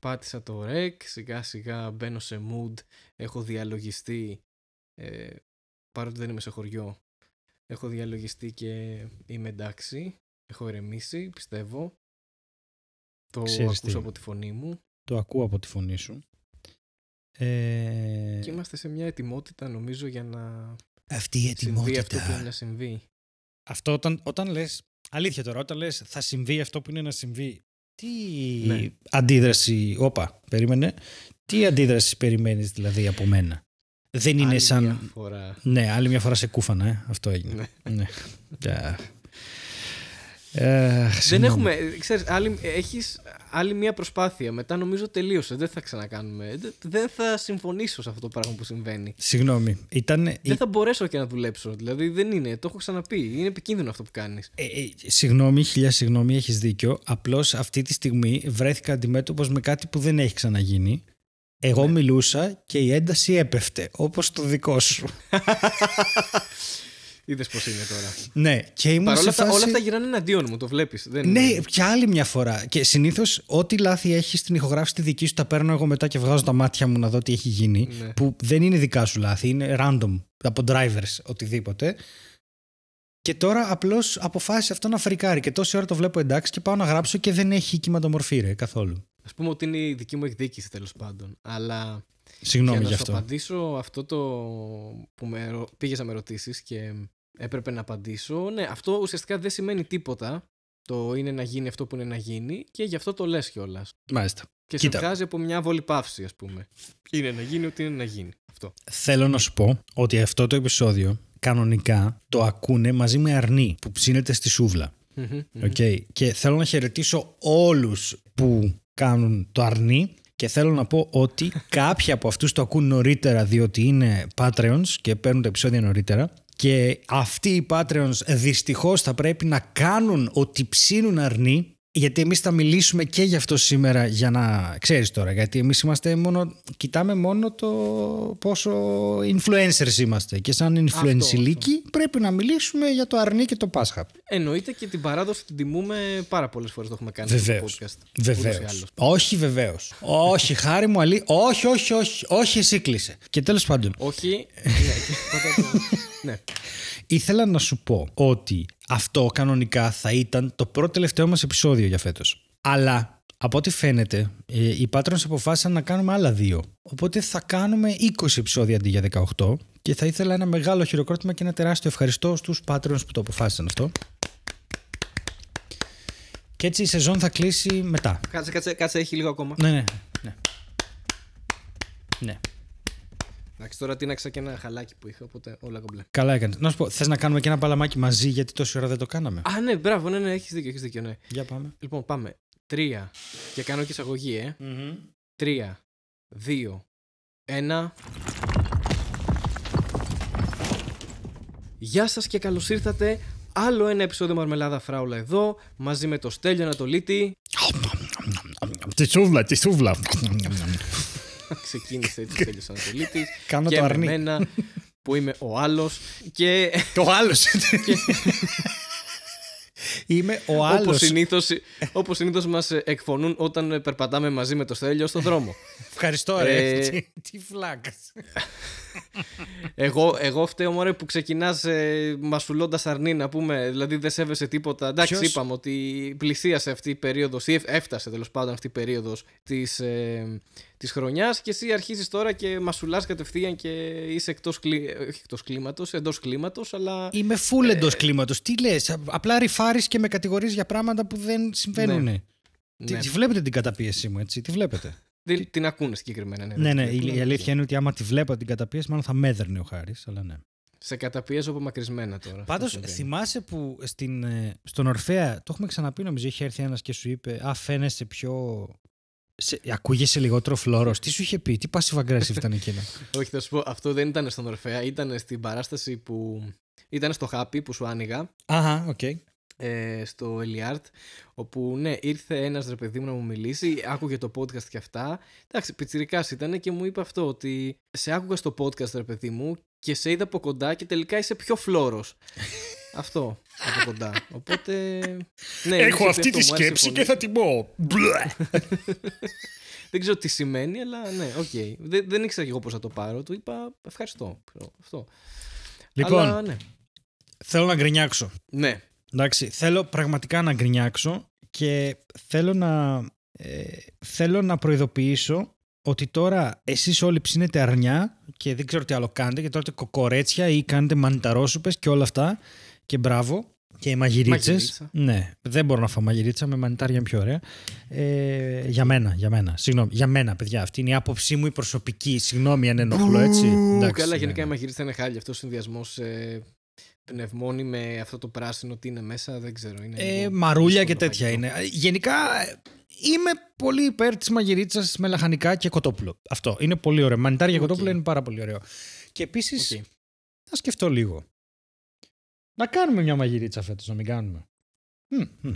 πάτησα το rec, σιγά σιγά μπαίνω σε mood, έχω διαλογιστεί, ε, παρότι δεν είμαι σε χωριό, έχω διαλογιστεί και είμαι εντάξει, έχω ερεμήσει, πιστεύω. Το Ξέρεις ακούσω από τη φωνή μου. Το ακούω από τη φωνή σου. Ε... Και είμαστε σε μια ετοιμότητα νομίζω για να αυτή η ετοιμότητα. Συμβεί αυτό που είναι να συμβεί. Αυτό όταν, όταν λες, αλήθεια τώρα, όταν λες θα συμβεί αυτό που είναι να συμβεί τι ναι. αντίδραση, όπα, περίμενε, τι αντίδραση περιμένεις δηλαδή από μένα. Δεν είναι άλλη σαν... Ναι, άλλη μια φορά σε κούφανα, ε. αυτό έγινε. ναι. ναι. δεν έχουμε. Ξέρεις, άλλη, έχεις άλλη μία προσπάθεια. Μετά νομίζω τελείωσες. Δεν θα ξανακάνουμε. Δεν θα συμφωνήσω σε αυτό το πράγμα που συμβαίνει. Συγγνώμη. Ήταν... Δεν θα μπορέσω και να δουλέψω. Δηλαδή δεν είναι. Το έχω ξαναπεί. Είναι επικίνδυνο αυτό που κάνεις. Ε, ε, συγγνώμη, χιλιά συγγνώμη, έχεις δίκιο. Απλώς αυτή τη στιγμή βρέθηκα αντιμέτωπος με κάτι που δεν έχει ξαναγίνει. Εγώ ναι. μιλούσα και η ένταση έπεφτε, όπως το δικό σου. Είδες πώς είναι τώρα. Ναι, και ήμουν Παρ' όλα, αυτά φάση... όλα αυτά γυράνε εναντίον μου, το βλέπεις. Δεν... Ναι, και άλλη μια φορά. Και συνήθως ό,τι λάθη έχει στην ηχογράφηση τη δική σου τα παίρνω εγώ μετά και βγάζω τα μάτια μου να δω τι έχει γίνει. Ναι. Που δεν είναι δικά σου λάθη, είναι random. Από drivers, οτιδήποτε. Και τώρα απλώς αποφάσισε αυτό να φρικάρει. Και τόση ώρα το βλέπω εντάξει και πάω να γράψω και δεν έχει κυματομορφή ρε καθόλου. Ας πούμε ότι είναι η δική μου εκδίκηση τέλος πάντων. Αλλά. Συγγνώμη για, αυτό. Να απαντήσω αυτό το που με... πήγες να με ρωτήσεις και έπρεπε να απαντήσω. Ναι, αυτό ουσιαστικά δεν σημαίνει τίποτα. Το είναι να γίνει αυτό που είναι να γίνει και γι' αυτό το λες κιόλας. Μάλιστα. Και σε βγάζει από μια βολή παύση, ας πούμε. Είναι να γίνει ό,τι είναι να γίνει. Αυτό. Θέλω να σου πω ότι αυτό το επεισόδιο κανονικά το ακούνε μαζί με αρνή που ψήνεται στη σουβλα okay. Και θέλω να χαιρετήσω όλους που κάνουν το αρνί και θέλω να πω ότι κάποιοι από αυτούς το ακούν νωρίτερα διότι είναι Patreons και παίρνουν τα επεισόδια νωρίτερα και αυτοί οι Patreons δυστυχώς θα πρέπει να κάνουν ότι ψήνουν αρνή γιατί εμείς θα μιλήσουμε και γι' αυτό σήμερα για να ξέρεις τώρα γιατί εμείς είμαστε μόνο, κοιτάμε μόνο το πόσο influencers είμαστε και σαν influencer πρέπει να μιλήσουμε για το αρνί και το Πάσχα. Εννοείται και την παράδοση την τιμούμε πάρα πολλές φορές το έχουμε κάνει βεβαίως, στο podcast. Όχι βεβαίως. όχι χάρη μου Αλή, όχι όχι όχι, όχι εσύ κλείσε. Και τέλος πάντων. Όχι. ναι. ναι. Ήθελα να σου πω ότι αυτό κανονικά θα ήταν το πρώτο τελευταίο μας επεισόδιο για φέτος. Αλλά από ό,τι φαίνεται, ε, οι Patrons αποφάσισαν να κάνουμε άλλα δύο. Οπότε θα κάνουμε 20 επεισόδια αντί για 18 και θα ήθελα ένα μεγάλο χειροκρότημα και ένα τεράστιο ευχαριστώ στους Patrons που το αποφάσισαν αυτό. Και έτσι η σεζόν θα κλείσει μετά. Κάτσε, κάτσε, κάτσε, έχει λίγο ακόμα. ναι, ναι. ναι. ναι. Εντάξει, τώρα τίναξα και ένα χαλάκι που είχα, οπότε όλα κομπλέ. Καλά έκανες. Να σου πω, θες να κάνουμε και ένα παλαμάκι μαζί, γιατί τόση ώρα δεν το κάναμε. Α, ναι, μπράβο, ναι, ναι, έχεις δίκιο, έχεις δίκιο, ναι. Για πάμε. Λοιπόν, πάμε. Τρία. Και κάνω και εισαγωγή, ε. Τρία. Δύο. Ένα. Γεια σας και καλώς ήρθατε. Άλλο ένα επεισόδιο Μαρμελάδα Φράουλα εδώ, μαζί με το Στέλιο Ανατολίτη. Τι σούβλα, τη σούβλα ξεκίνησε έτσι Στέλιος Ανατολίτης. Κάνω και το αρνί. Εμένα, που είμαι ο άλλος και... Το άλλος. Είμαι ο άλλος. Όπως συνήθως, όπως συνήθως μας εκφωνούν όταν περπατάμε μαζί με το Στέλιο στον δρόμο. Ευχαριστώ ρε. Ε, τι φλάκας εγώ, εγώ φταίω μωρέ που ξεκινάς ε, μασουλώντας αρνή να πούμε. Δηλαδή δεν σέβεσαι τίποτα. Εντάξει, είπαμε ότι πλησίασε αυτή η περίοδος ή έφτασε τέλος πάντων αυτή η περίοδος της ε, της χρονιάς και εσύ αρχίζεις τώρα και μασουλάς κατευθείαν και είσαι εκτός κλί... κλίματος, εντός κλίματος. Αλλά... Είμαι full ε... εντός κλίματος. Τι λες απλά ρηφάρεις και με κατηγορείς για πράγματα που δεν συμβαίνουν. Ναι. Τι, ναι. βλέπετε την καταπίεσή μου, έτσι. τι βλέπετε την ακούνε συγκεκριμένα. Ναι, ναι, ναι, η, η αλήθεια είναι ότι άμα τη βλέπω την καταπίεση, μάλλον θα μέδερνε ο Χάρης, αλλά ναι. Σε καταπίεζω απομακρυσμένα τώρα. Πάντω θυμάσαι που στην, ε, στον Ορφαία, το έχουμε ξαναπεί νομίζω, είχε έρθει ένας και σου είπε Α, φαίνεσαι πιο. Σε, ακούγεσαι λιγότερο φλόρος. Τι σου είχε πει, τι πάση aggressive ήταν εκείνο. Όχι, θα σου πω, αυτό δεν ήταν στον Ορφαία, ήταν στην παράσταση που. ήταν στο χάπι που σου άνοιγα. Αχα, οκ. Okay. Ε, στο Eliart όπου ναι ήρθε ένας ρε παιδί μου να μου μιλήσει άκουγε το podcast και αυτά εντάξει πιτσιρικάς ήταν και μου είπε αυτό ότι σε άκουγα στο podcast ρε παιδί μου και σε είδα από κοντά και τελικά είσαι πιο φλόρος αυτό από κοντά. Οπότε. Ναι, Έχω αυτή τη σκέψη και θα την πω. δεν ξέρω τι σημαίνει, αλλά ναι, οκ. Δεν, δεν ήξερα και εγώ πώς θα το πάρω. Του είπα ευχαριστώ. Λοιπόν, ναι. θέλω να γκρινιάξω. Ναι. Εντάξει, θέλω πραγματικά να γκρινιάξω και θέλω να, ε, θέλω να προειδοποιήσω ότι τώρα εσείς όλοι ψήνετε αρνιά και δεν ξέρω τι άλλο κάνετε και τώρα κοκορέτσια ή κάνετε μανιταρόσουπες και όλα αυτά και μπράβο και οι μαγειρίτσε. Ναι, δεν μπορώ να φάω μαγειρίτσα, με μανιτάρια είναι πιο ωραία. Ε, για μένα, για μένα. Συγγνώμη, για μένα, παιδιά. Αυτή είναι η άποψή μου η προσωπική. Συγγνώμη αν ενοχλώ έτσι. Εντάξει, καλά, ναι, γενικά ναι. η μαγειρίτσα είναι χάλια. Αυτός ο συνδυασμός. Ε, πνευμόνι με αυτό το πράσινο τι είναι μέσα, δεν ξέρω. Είναι ε, μαρούλια και τέτοια είναι. Ε, γενικά είμαι πολύ υπέρ της μαγειρίτσα με λαχανικά και κοτόπουλο. Αυτό είναι πολύ ωραίο. Μανιτάρια και κοτόπουλο είναι πάρα πολύ ωραίο. Και επίσης okay. θα σκεφτώ λίγο. Να κάνουμε μια μαγειρίτσα φέτος, να μην κάνουμε.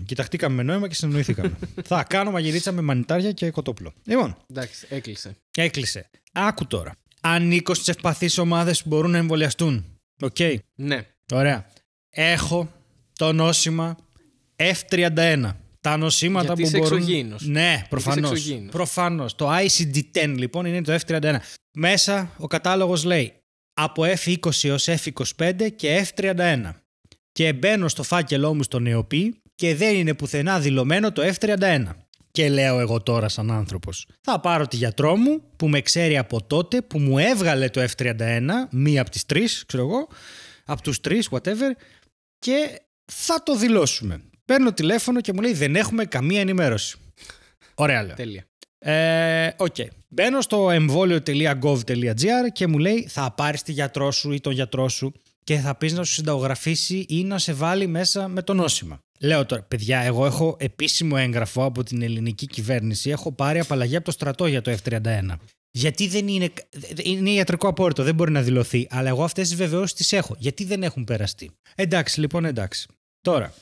Κοιταχτήκαμε με νόημα και συνεννοηθήκαμε. θα κάνω μαγειρίτσα με μανιτάρια και κοτόπουλο. Λοιπόν. Εντάξει, έκλεισε. Έκλεισε. Άκου τώρα. Ανήκω στι ευπαθείς ομάδες που μπορούν να εμβολιαστούν. Οκ. Ναι. Ωραία. Έχω το νόσημα F31. Τα νοσήματα Γιατί που είσαι Εξωγήινος. Ναι, προφανώς. Προφανώς. Το ICD-10 λοιπόν είναι το F31. Μέσα ο κατάλογος λέει από 20 ως έως F25 και F31. Και μπαίνω στο φάκελό μου στον νεοπή και δεν είναι πουθενά δηλωμένο το F31. Και λέω εγώ τώρα σαν άνθρωπος, θα πάρω τη γιατρό μου που με ξέρει από τότε που μου έβγαλε το F31, μία από τις τρεις, ξέρω εγώ, από τους τρεις, whatever, και θα το δηλώσουμε. Παίρνω τηλέφωνο και μου λέει δεν έχουμε καμία ενημέρωση. Ωραία λέω. Τέλεια. Ε, okay. Μπαίνω στο εμβόλιο.gov.gr και μου λέει θα πάρεις τη γιατρό σου ή τον γιατρό σου και θα πεις να σου συνταγογραφήσει ή να σε βάλει μέσα με το νόσημα. Λέω τώρα, παιδιά, εγώ έχω επίσημο έγγραφο από την ελληνική κυβέρνηση. Έχω πάρει απαλλαγή από το στρατό για το F31. Γιατί δεν είναι. Είναι ιατρικό απόρριτο, δεν μπορεί να δηλωθεί. Αλλά εγώ αυτές τις βεβαιώσεις τις έχω. Γιατί δεν έχουν περαστεί. Εντάξει, λοιπόν, εντάξει. Τώρα,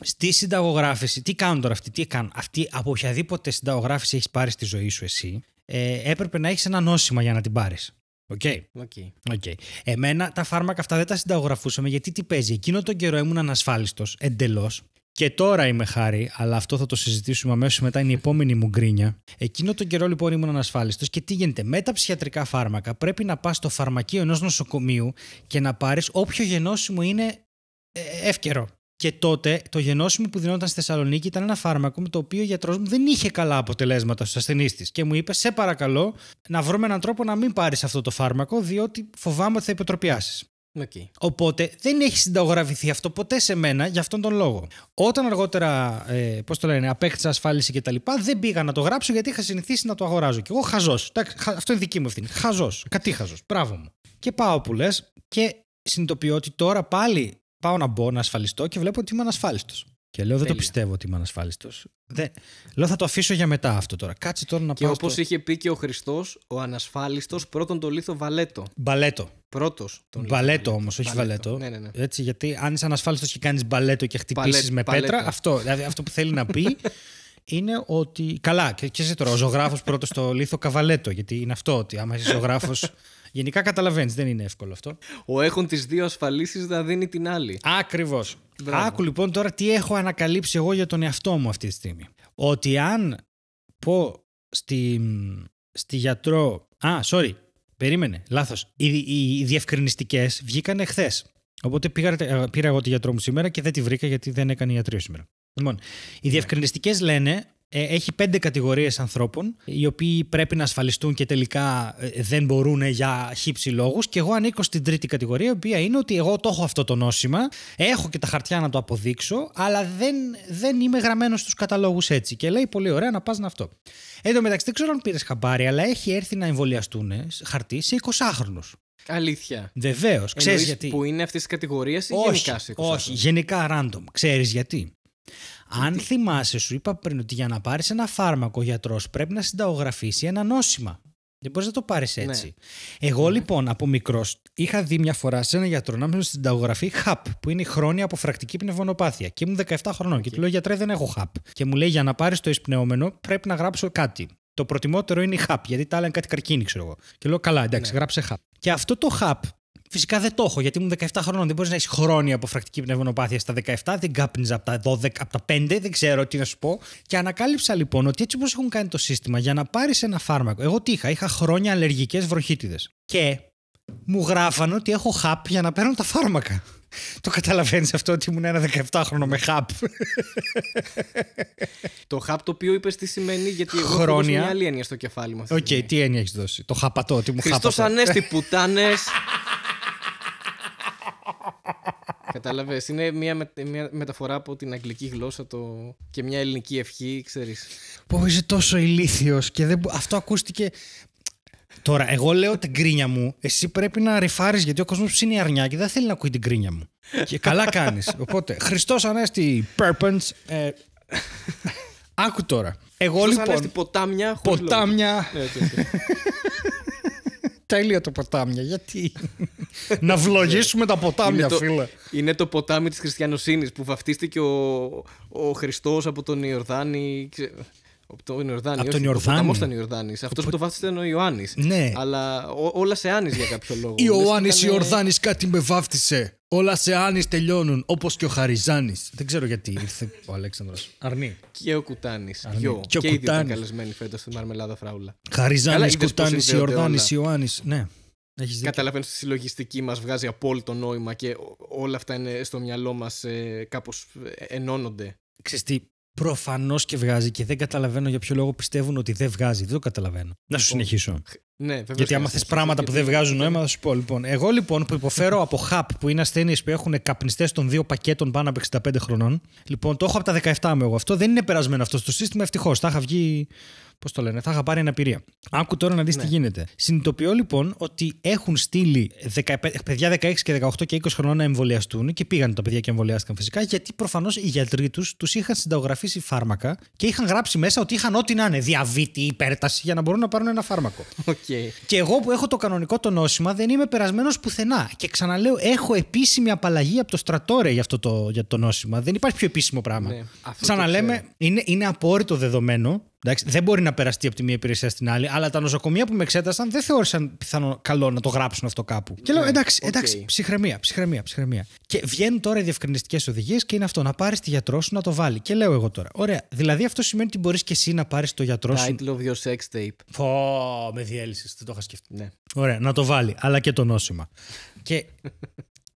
στη συνταγογράφηση, τι κάνουν τώρα αυτοί, τι κάνουν. Αυτή, από οποιαδήποτε συνταγογράφηση έχεις πάρει στη ζωή σου εσύ, ε, έπρεπε να έχεις ένα νόσημα για να την πάρεις. Οκ. Οκ. Okay. Εμένα τα φάρμακα αυτά δεν τα συνταγογραφούσαμε γιατί τι παίζει. Εκείνο τον καιρό ήμουν ανασφάλιστος εντελώς. Και τώρα είμαι χάρη, αλλά αυτό θα το συζητήσουμε αμέσως μετά. Είναι η επόμενη μου γκρίνια. Εκείνο τον καιρό λοιπόν ήμουν ανασφάλιστος και τι γίνεται. Με τα ψυχιατρικά φάρμακα πρέπει να πας στο φαρμακείο ενός νοσοκομείου και να πάρεις όποιο γενώσιμο είναι ε, εύκαιρο. Και τότε το γενώσιμο που δινόταν στη Θεσσαλονίκη ήταν ένα φάρμακο με το οποίο ο γιατρός μου δεν είχε καλά αποτελέσματα στους ασθενείς της. Και μου είπε: Σε παρακαλώ να βρούμε έναν τρόπο να μην πάρεις αυτό το φάρμακο, διότι φοβάμαι ότι θα υποτροπιάσεις. Οπότε δεν έχει συνταγογραφηθεί αυτό ποτέ σε μένα για αυτόν τον λόγο. Όταν αργότερα, ε, πώς το λένε, απέκτησα ασφάλιση κτλ., δεν πήγα να το γράψω γιατί είχα συνηθίσει να το αγοράζω. Και εγώ χαζός. Αυτό είναι δική μου ευθύνη. Χαζός. Κατήχαζος. Μπράβο μου. Και πάω που λες και συνειδητοποιώ ότι τώρα πάλι πάω να μπω να ασφαλιστώ και βλέπω ότι είμαι ανασφάλιστος. Και λέω, δεν το πιστεύω ότι είμαι ανασφάλιστος. Λέω, θα το αφήσω για μετά αυτό τώρα. Κάτσε τώρα να πάω. Και όπω είχε πει και ο Χριστός, ο ανασφάλιστος πρώτον το λίθο βαλέτο. Μπαλέτο. Πρώτος. Μπαλέτο όμως, όχι βαλέτο. Ναι, ναι, ναι. Έτσι, γιατί αν είσαι ανασφάλιστος και κάνεις μπαλέτο και χτυπήσεις με πέτρα, αυτό, δηλαδή, αυτό που θέλει να πει είναι ότι. Καλά, και, και τώρα, ο ζωγράφος πρώτος το λίθο καβαλέτο. Γιατί είναι αυτό, ότι άμα είσαι ζωγράφος Γενικά καταλαβαίνεις, δεν είναι εύκολο αυτό. Ο έχουν τις δύο ασφαλίσεις να δίνει την άλλη. Ακριβώς. Άκου λοιπόν τώρα τι έχω ανακαλύψει εγώ για τον εαυτό μου αυτή τη στιγμή. Ότι αν πω στη, στη γιατρό. Α, sorry, περίμενε, λάθος. Οι, οι, οι διευκρινιστικές βγήκαν εχθέ. Οπότε ε, πήρα εγώ τη γιατρό μου σήμερα και δεν τη βρήκα γιατί δεν έκανε ιατρείο σήμερα. Λοιπόν, οι διευκρινιστικές λένε ε, έχει πέντε κατηγορίες ανθρώπων, οι οποίοι πρέπει να ασφαλιστούν και τελικά ε, δεν μπορούν για χύψη λόγους. Και εγώ ανήκω στην τρίτη κατηγορία, η οποία είναι ότι εγώ το έχω αυτό το νόσημα, έχω και τα χαρτιά να το αποδείξω, αλλά δεν, δεν είμαι γραμμένος στους καταλόγους έτσι. Και λέει πολύ ωραία να πας να αυτό. Εν τω μεταξύ δεν ξέρω αν πήρες χαμπάρι, αλλά έχει έρθει να εμβολιαστούν ε, χαρτί σε 20χρονους. Αλήθεια. Βεβαίως. Ξέρεις γιατί. Που είναι αυτής της κατηγορίας ή όχι, γενικά σε 20 χρόνου. αληθεια βεβαιω ξερει γιατι που ειναι αυτη τη κατηγορια η γενικα σε 20 οχι γενικα random. Ξέρεις γιατί. Αν θυμάσαι, σου είπα πριν ότι για να πάρεις ένα φάρμακο ο γιατρός πρέπει να συνταγογραφήσει ένα νόσημα. Δεν μπορείς να το πάρεις ναι. έτσι. Εγώ ναι. λοιπόν από μικρός είχα δει μια φορά σε έναν γιατρό να στην συνταγογραφεί χαπ, που είναι η χρόνια αποφρακτική πνευμονοπάθεια. Και ήμουν 17 χρονών okay. και του λέω γιατρέ δεν έχω χαπ. Και μου λέει για να πάρεις το εισπνεόμενο πρέπει να γράψω κάτι. Το προτιμότερο είναι η χαπ, γιατί τα άλλα είναι κάτι καρκίνη, ξέρω εγώ. Και λέω καλά, εντάξει, ναι. γράψε χαπ. Και αυτό το χαπ Φυσικά δεν το έχω, γιατί ήμουν 17 χρόνων. Δεν μπορείς να έχεις χρόνια από φρακτική πνευμονοπάθεια στα 17. Δεν κάπνιζα από τα 12, από τα 5, δεν ξέρω τι να σου πω. Και ανακάλυψα λοιπόν ότι έτσι όπως έχουν κάνει το σύστημα για να πάρεις ένα φάρμακο. Εγώ τι είχα, είχα χρόνια αλλεργικές βροχίτιδες. Και μου γράφανε ότι έχω χαπ για να παίρνω τα φάρμακα. Το καταλαβαίνεις αυτό ότι ήμουν ένα 17χρονο με χαπ. το χαπ το οποίο είπες τι σημαίνει, γιατί εγώ Χρόνια. έχω μια άλλη έννοια στο κεφάλι μου. Οκ, okay, τι έννοια έχεις δώσει. Το χαπατό, τι μου χάπατο. Χριστός Ανέστη, πουτάνες. Κατάλαβες. Είναι μια, μεταφορά από την αγγλική γλώσσα το... και μια ελληνική ευχή, ξέρεις. Πω είσαι τόσο ηλίθιος και δεν... αυτό ακούστηκε. Τώρα, εγώ λέω την κρίνια μου. Εσύ πρέπει να ρεφάρει γιατί ο κόσμος είναι αρνιά και δεν θέλει να ακούει την κρίνια μου. Και καλά κάνεις. Οπότε, Χριστός Ανέστη, Purpens. Ε, άκου τώρα. Εγώ Χριστός λοιπόν. Ανέστη, ποτάμια. Ποτάμια. Ναι, Τέλεια το ποτάμια. Γιατί. να βλογίσουμε τα ποτάμια, είναι φίλε. Το, είναι το ποτάμι της χριστιανοσύνης που βαφτίστηκε ο, ο Χριστός από τον Ιορδάνη. Από τον Ιορδάνη. Από τον Ιορδάνη. Ο ήταν Ιορδάνης. Αυτό που το βάφτισε ήταν ο Ιωάννης. Ναι. Αλλά όλα σε Άνη για κάποιο λόγο. Ιωάννη ήταν... Ιορδάνης κάτι με βάφτισε. Όλα σε Άνη τελειώνουν. Όπως και ο Χαριζάνης. Δεν ξέρω γιατί ήρθε ο Αλέξανδρος. Αρνή. Και ο Κουτάνης. Και, και οι δύο ήταν καλεσμένοι φέτος στη Μαρμελάδα Φράουλα. Χαριζάνης, Κουτάνη, Ιορδάνης, Ιωάννης. Ναι. Καταλαβαίνεις ότι η συλλογιστική μας βγάζει απόλυτο νόημα και όλα αυτά είναι στο μυαλό μας κάπω ε, κάπως ε, ενώνονται. Ξέρεις τι, προφανώς και βγάζει και δεν καταλαβαίνω για ποιο λόγο πιστεύουν ότι δεν βγάζει. Δεν το καταλαβαίνω. Να σου λοιπόν, συνεχίσω. Ναι, βέβαια. Γιατί άμα θε πράγματα που δεν βγάζουν νόημα, θα σου πω. Λοιπόν, εγώ λοιπόν που υποφέρω από χαπ που είναι ασθένειε που έχουν καπνιστές των δύο πακέτων πάνω από 65 χρονών. Λοιπόν, το έχω από τα 17 μου εγώ. Αυτό δεν είναι περασμένο αυτό στο σύστημα, ευτυχώς. Θα είχα βγει. Πώς το λένε, θα είχα πάρει αναπηρία. Άκου τώρα να δεις ναι. τι γίνεται. Συνειδητοποιώ λοιπόν ότι έχουν στείλει 15, παιδιά 16 και 18 και 20 χρονών να εμβολιαστούν και πήγαν τα παιδιά και εμβολιάστηκαν φυσικά, γιατί προφανώς οι γιατροί τους τους είχαν συνταγογραφήσει φάρμακα και είχαν γράψει μέσα ότι είχαν ό,τι να είναι. Διαβήτη, υπέρταση, για να μπορούν να πάρουν ένα φάρμακο. Και εγώ που έχω το κανονικό το νόσημα δεν είμαι περασμένος πουθενά. Και ξαναλέω, έχω επίσημη απαλλαγή από το στρατόρε για αυτό το, για το νόσημα. Δεν υπάρχει πιο επίσημο πράγμα. Ναι, είναι, είναι απόρριτο δεδομένο Εντάξει, δεν μπορεί να περαστεί από τη μία υπηρεσία στην άλλη, αλλά τα νοσοκομεία που με εξέτασαν δεν θεώρησαν πιθανό καλό να το γράψουν αυτό κάπου. Και λέω, ναι, εντάξει, εντάξει, okay. ψυχραιμία, ψυχραιμία, ψυχραιμία. Και βγαίνουν τώρα οι διευκρινιστικές οδηγίες και είναι αυτό, να πάρεις τη γιατρό σου να το βάλει. Και λέω εγώ τώρα, ωραία, δηλαδή αυτό σημαίνει ότι μπορείς και εσύ να πάρεις το γιατρό σου. Title of your sex tape. Πω, με διέλυσες, δεν το είχα σκεφτεί. Ναι. Ωραία, να το βάλει, αλλά και το νόσημα. και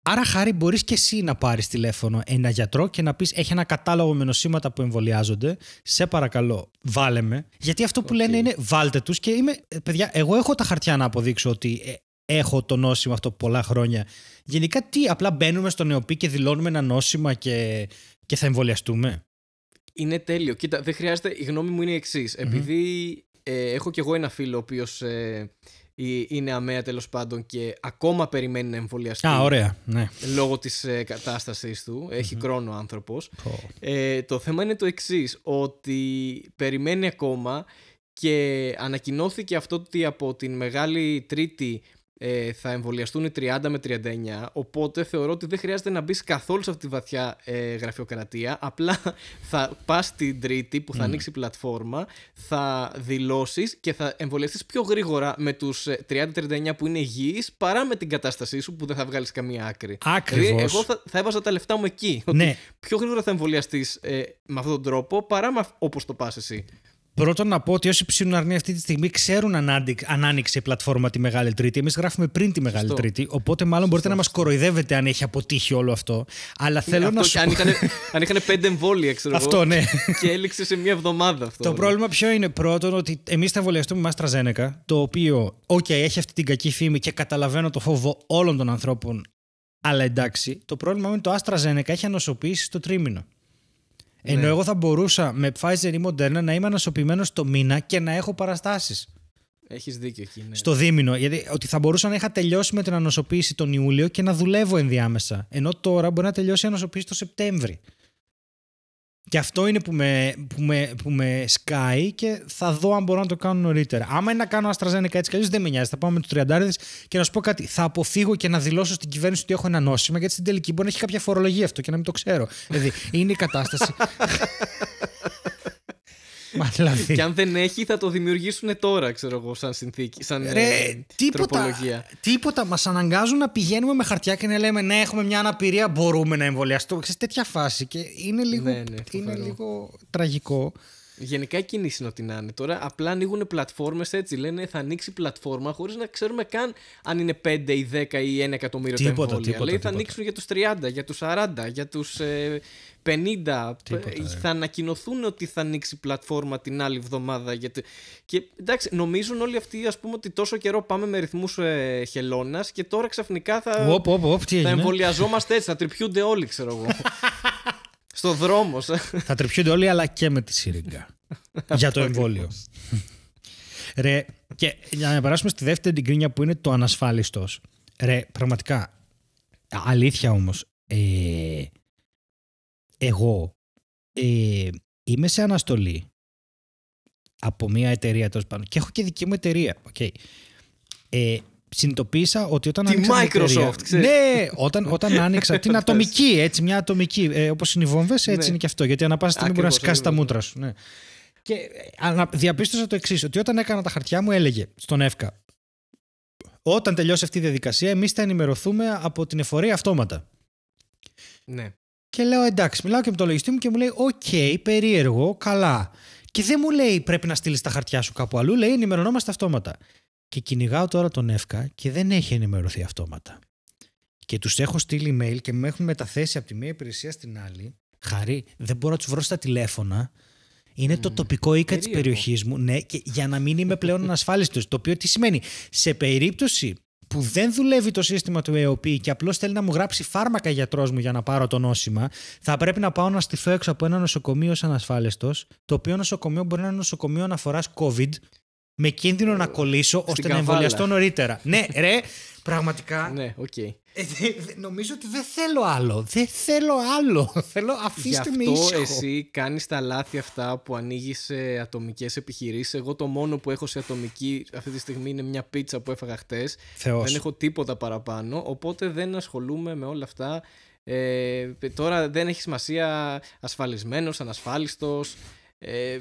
Άρα, Χάρη, μπορείς και εσύ να πάρεις τηλέφωνο ένα γιατρό και να πεις: Έχει ένα κατάλογο με νοσήματα που εμβολιάζονται. Σε παρακαλώ, βάλε με. Γιατί αυτό που λένε είναι: Βάλτε τους. Και είμαι, ε, παιδιά, εγώ έχω τα χαρτιά να αποδείξω ότι ε, έχω το νόσημα αυτό πολλά χρόνια. Γενικά, τι, απλά μπαίνουμε στο νεοπή και δηλώνουμε ένα νόσημα και, θα εμβολιαστούμε. Είναι τέλειο. Κοίτα, δεν χρειάζεται. Η γνώμη μου είναι η εξη Επειδή ε, έχω κι εγώ ένα φίλο ο οποίος η, είναι τέλος τέλος πάντων και ακόμα περιμένει να εμβολιαστεί. Ναι. Λόγω της ε, κατάσταση του. εχει χρόνο ο άνθρωπος. Ε, το θέμα είναι το εξής, ότι περιμένει ακόμα και ανακοινώθηκε αυτό ότι από την Μεγάλη Τρίτη ε, θα εμβολιαστούν οι 30 με 39, οπότε θεωρώ ότι δεν χρειάζεται να μπεις καθόλου σε αυτή τη βαθιά ε, γραφειοκρατία. Απλά θα πας την Τρίτη που θα ανοίξει η πλατφόρμα, θα δηλώσεις και θα εμβολιαστείς πιο γρήγορα με τους 30-39 ε, που είναι υγιείς παρά με την κατάστασή σου που δεν θα βγάλεις καμία άκρη. Δηλαδή, εγώ θα, θα έβαζα τα λεφτά μου εκεί. Ότι ναι. Πιο γρήγορα θα εμβολιαστείς ε, με αυτόν τον τρόπο παρά με, όπως το πας εσύ. Πρώτον, να πω ότι όσοι ψήνουν αρνή αυτή τη στιγμή ξέρουν αν άνοιξε η πλατφόρμα τη Μεγάλη Τρίτη. Εμείς γράφουμε πριν τη Μεγάλη Τρίτη. Οπότε, μάλλον μπορείτε να μας κοροϊδεύετε αν έχει αποτύχει όλο αυτό. Αλλά θέλω αυτό να σου. Αν είχαν, αν είχαν πέντε εμβόλια, ξέρω εγώ. Αυτό, ναι. Και έληξε σε μία εβδομάδα αυτό. Το ναι. πρόβλημα ποιο είναι. Πρώτον, ότι εμείς θα εμβολιαστούμε με Αστραζένεκα, το οποίο, OK, έχει αυτή την κακή φήμη και καταλαβαίνω το φόβο όλων των ανθρώπων. Αλλά εντάξει, το πρόβλημα είναι ότι το Αστραζένεκα έχει ανοσοποιήσει το τρίμηνο. Ναι. Ενώ εγώ θα μπορούσα με Pfizer ή Moderna να είμαι ανασωπημένος το μήνα και να έχω παραστάσεις. Έχεις δίκιο εκεί. Ναι. Στο δίμηνο. Γιατί ότι θα μπορούσα να είχα τελειώσει με την ανοσοποίηση τον Ιούλιο και να δουλεύω ενδιάμεσα. Ενώ τώρα μπορεί να τελειώσει η ανοσοποίηση το Σεπτέμβρη. Και αυτό είναι που με, που, με, που με σκάει και θα δω αν μπορώ να το κάνω νωρίτερα. Άμα είναι να κάνω AstraZeneca έτσι κι δεν με νοιάζει. Θα πάω με τους 30 και να σου πω κάτι. Θα αποφύγω και να δηλώσω στην κυβέρνηση ότι έχω ένα νόσημα, γιατί στην τελική μπορεί να έχει κάποια φορολογία αυτό και να μην το ξέρω. δηλαδή είναι η κατάσταση. Δηλαδή. Και αν δεν έχει, θα το δημιουργήσουν τώρα, ξέρω εγώ, σαν συνθήκη. Σαν Ρε, ε, τίποτα, τροπολογία. Τίποτα. Μας αναγκάζουν να πηγαίνουμε με χαρτιά και να λέμε Ναι, έχουμε μια αναπηρία, μπορούμε να εμβολιαστούμε. Ξέρεις, τέτοια φάση. Και είναι ναι, λίγο, ναι, ναι, είναι λίγο τραγικό. Γενικά κίνηση είναι ότι να είναι. Τώρα απλά ανοίγουν πλατφόρμες έτσι. Λένε θα ανοίξει πλατφόρμα χωρίς να ξέρουμε καν αν είναι 5 ή 10 ή 1 εκατομμύριο τίποτα, τα εμβόλια. Τίποτα, Λέει τίποτα. θα ανοίξουν για τους 30, για τους 40, για τους ε, 50 Τίποτα, ε, ε. θα ανακοινωθούν ότι θα ανοίξει η πλατφόρμα την άλλη εβδομάδα. Γιατί... Και εντάξει, νομίζουν όλοι αυτοί ας πούμε, ότι τόσο καιρό πάμε με ρυθμούς ε, χελώνας και τώρα ξαφνικά θα, θα εμβολιαζόμαστε έτσι, θα τρυπιούνται όλοι, ξέρω εγώ. Στο δρόμο. θα τρυπιούνται όλοι, αλλά και με τη σύριγγα. για το εμβόλιο. Ρε, και για να περάσουμε στη δεύτερη κρίνια, που είναι το ανασφάλιστος. Ρε, πραγματικά. Αλήθεια όμως. Ε, εγώ ε, είμαι σε αναστολή από μια εταιρεία τέλος πάντων και έχω και δική μου εταιρεία. Okay. Ε, συνειδητοποίησα ότι όταν Τη Microsoft, ξέρεις. Ναι, όταν, όταν άνοιξα. την ατομική, έτσι, μια ατομική. Ε, Όπως είναι οι βόμβες, έτσι ναι. είναι και αυτό. Γιατί ανά πάσα στιγμή μπορεί να σκάσει τα μούτρα σου. Ναι. Και ε, διαπίστωσα το εξής, ότι όταν έκανα τα χαρτιά μου, έλεγε στον ΕΦΚΑ. Όταν τελειώσει αυτή η διαδικασία, εμείς θα ενημερωθούμε από την εφορία αυτόματα. Ναι. Και λέω εντάξει, μιλάω και με τον λογιστή μου και μου λέει: Οκ, περίεργο, καλά. Και δεν μου λέει: Πρέπει να στείλεις τα χαρτιά σου κάπου αλλού. Λέει: Ενημερωνόμαστε αυτόματα. Και κυνηγάω τώρα τον ΕΦΚΑ και δεν έχει ενημερωθεί αυτόματα. Και τους έχω στείλει email και με έχουν μεταθέσει από τη μία υπηρεσία στην άλλη. Χαρή, δεν μπορώ να τους βρω στα τηλέφωνα. Είναι το τοπικό οίκα τη περιοχής μου, ναι, και για να μην είμαι πλέον ανασφάλιστος. Το οποίο τι σημαίνει, σε περίπτωση που δεν δουλεύει το σύστημα του ΕΟΠΗ και απλώς θέλει να μου γράψει φάρμακα γιατρός μου για να πάρω το νόσημα, θα πρέπει να πάω να στηθώ έξω από ένα νοσοκομείο σαν ανασφάλιστο, το οποίο νοσοκομείο μπορεί να είναι νοσοκομείο αναφοράς COVID, με κίνδυνο να κολλήσω ώστε να εμβολιαστώ νωρίτερα. ναι, ρε, πραγματικά. Ναι, οκ. Ε, νομίζω ότι δεν θέλω άλλο. Δεν θέλω άλλο. Θέλω αφήστε με ήσυχο. αυτό εσύ κάνεις τα λάθη αυτά που ανοίγεις σε ατομικές επιχειρήσεις. Εγώ το μόνο που έχω σε ατομική αυτή τη στιγμή είναι μια πίτσα που έφαγα χτες. Δεν έχω τίποτα παραπάνω. Οπότε δεν ασχολούμαι με όλα αυτά. Ε, τώρα δεν έχει σημασία ασφαλισμένος, ανασφάλιστος. Ε,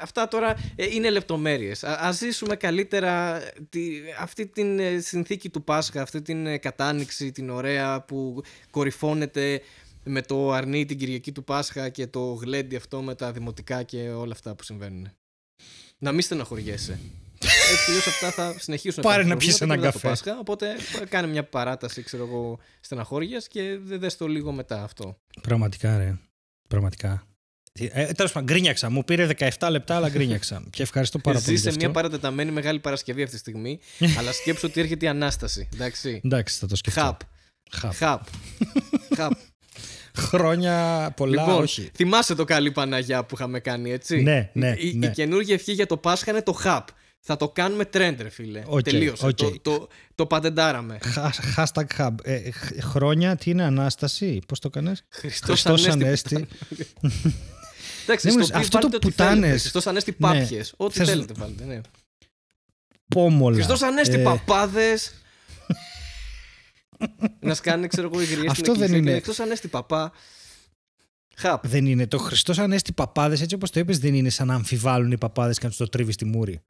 αυτά τώρα ε, είναι λεπτομέρειες. Α ας ζήσουμε καλύτερα τη, αυτή την ε, συνθήκη του Πάσχα, αυτή την κατάνοιξη, την ωραία που κορυφώνεται με το αρνί την Κυριακή του Πάσχα και το γλέντι αυτό με τα δημοτικά και όλα αυτά που συμβαίνουν. Να μην στεναχωριέσαι. Έτσι κι αυτά θα συνεχίσουν. Πάρε να πιει έναν καφέ. Πάσχα, οπότε κάνε μια παράταση, ξέρω και δε το λίγο μετά αυτό. Πραγματικά ρε. Πραγματικά. Ε, ε Τέλος πάντων, γκρίνιαξα. Μου πήρε 17 λεπτά, αλλά γκρίνιαξα. και ευχαριστώ πάρα Ζήσε πολύ. Ζήσε μια παρατεταμένη μεγάλη Παρασκευή αυτή τη στιγμή, αλλά σκέψω ότι έρχεται η Ανάσταση. Εντάξει, εντάξει θα το σκεφτώ. Χαπ. Χαπ. Χαπ. Χρόνια πολλά. Λοιπόν, όχι. Θυμάσαι το καλή Παναγιά που είχαμε κάνει, έτσι. Ναι, ναι. Η, ναι. η καινούργια ευχή για το Πάσχα είναι το χαπ. Θα το κάνουμε τρέντρε φίλε. Okay, Τελείωσε. Okay. Το, το, το πατεντάραμε. Hashtag hub. Ε, χρόνια, τι είναι, Ανάσταση, πώς το κάνει. Χριστό Ανέστη. Εντάξει, ναι, αυτό το πουτάνες. Χριστός Ανέστη πάπιες. Ό,τι θέλετε βάλετε. Ναι. ναι. Πόμολα. Χριστός Ανέστη ε. Παπάδες. παπάδε. να σκάνε, ξέρω εγώ, οι Αυτό δεν είναι. Χριστός Ανέστη παπά. Χαπ. Δεν είναι. Το Χριστός Ανέστη παπάδες, έτσι όπως το είπες, δεν είναι σαν να αμφιβάλλουν οι παπάδες και να τους το τρίβεις στη μούρη.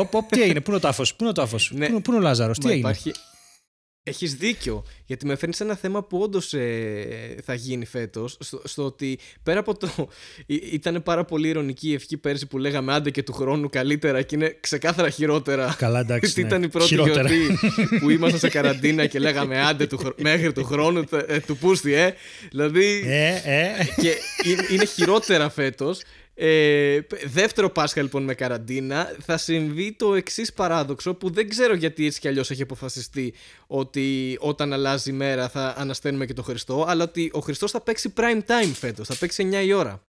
τι πού είναι ο πού είναι ο τάφος, πού είναι ο Λάζαρος, τι έγινε. Έχεις δίκιο. Γιατί με φέρνεις σε ένα θέμα που όντως ε, θα γίνει φέτος. Στο, ότι πέρα από το. ήταν πάρα πολύ ηρωνική η ευχή πέρσι που λέγαμε άντε και του χρόνου καλύτερα και είναι ξεκάθαρα χειρότερα. Καλά, εντάξει. Ναι, ήταν η πρώτη χειρότερα. γιορτή που ήμασταν σε καραντίνα και λέγαμε άντε μέχρι του χρόνου ε, του Πούστη, ε. Δηλαδή. Ε, ε. Και είναι, είναι χειρότερα φέτος ε, δεύτερο Πάσχα λοιπόν με καραντίνα θα συμβεί το εξής παράδοξο που δεν ξέρω γιατί έτσι κι αλλιώς έχει αποφασιστεί ότι όταν αλλάζει η μέρα θα ανασταίνουμε και τον Χριστό, αλλά ότι ο Χριστός θα παίξει prime time φέτος, θα παίξει 9 η ώρα.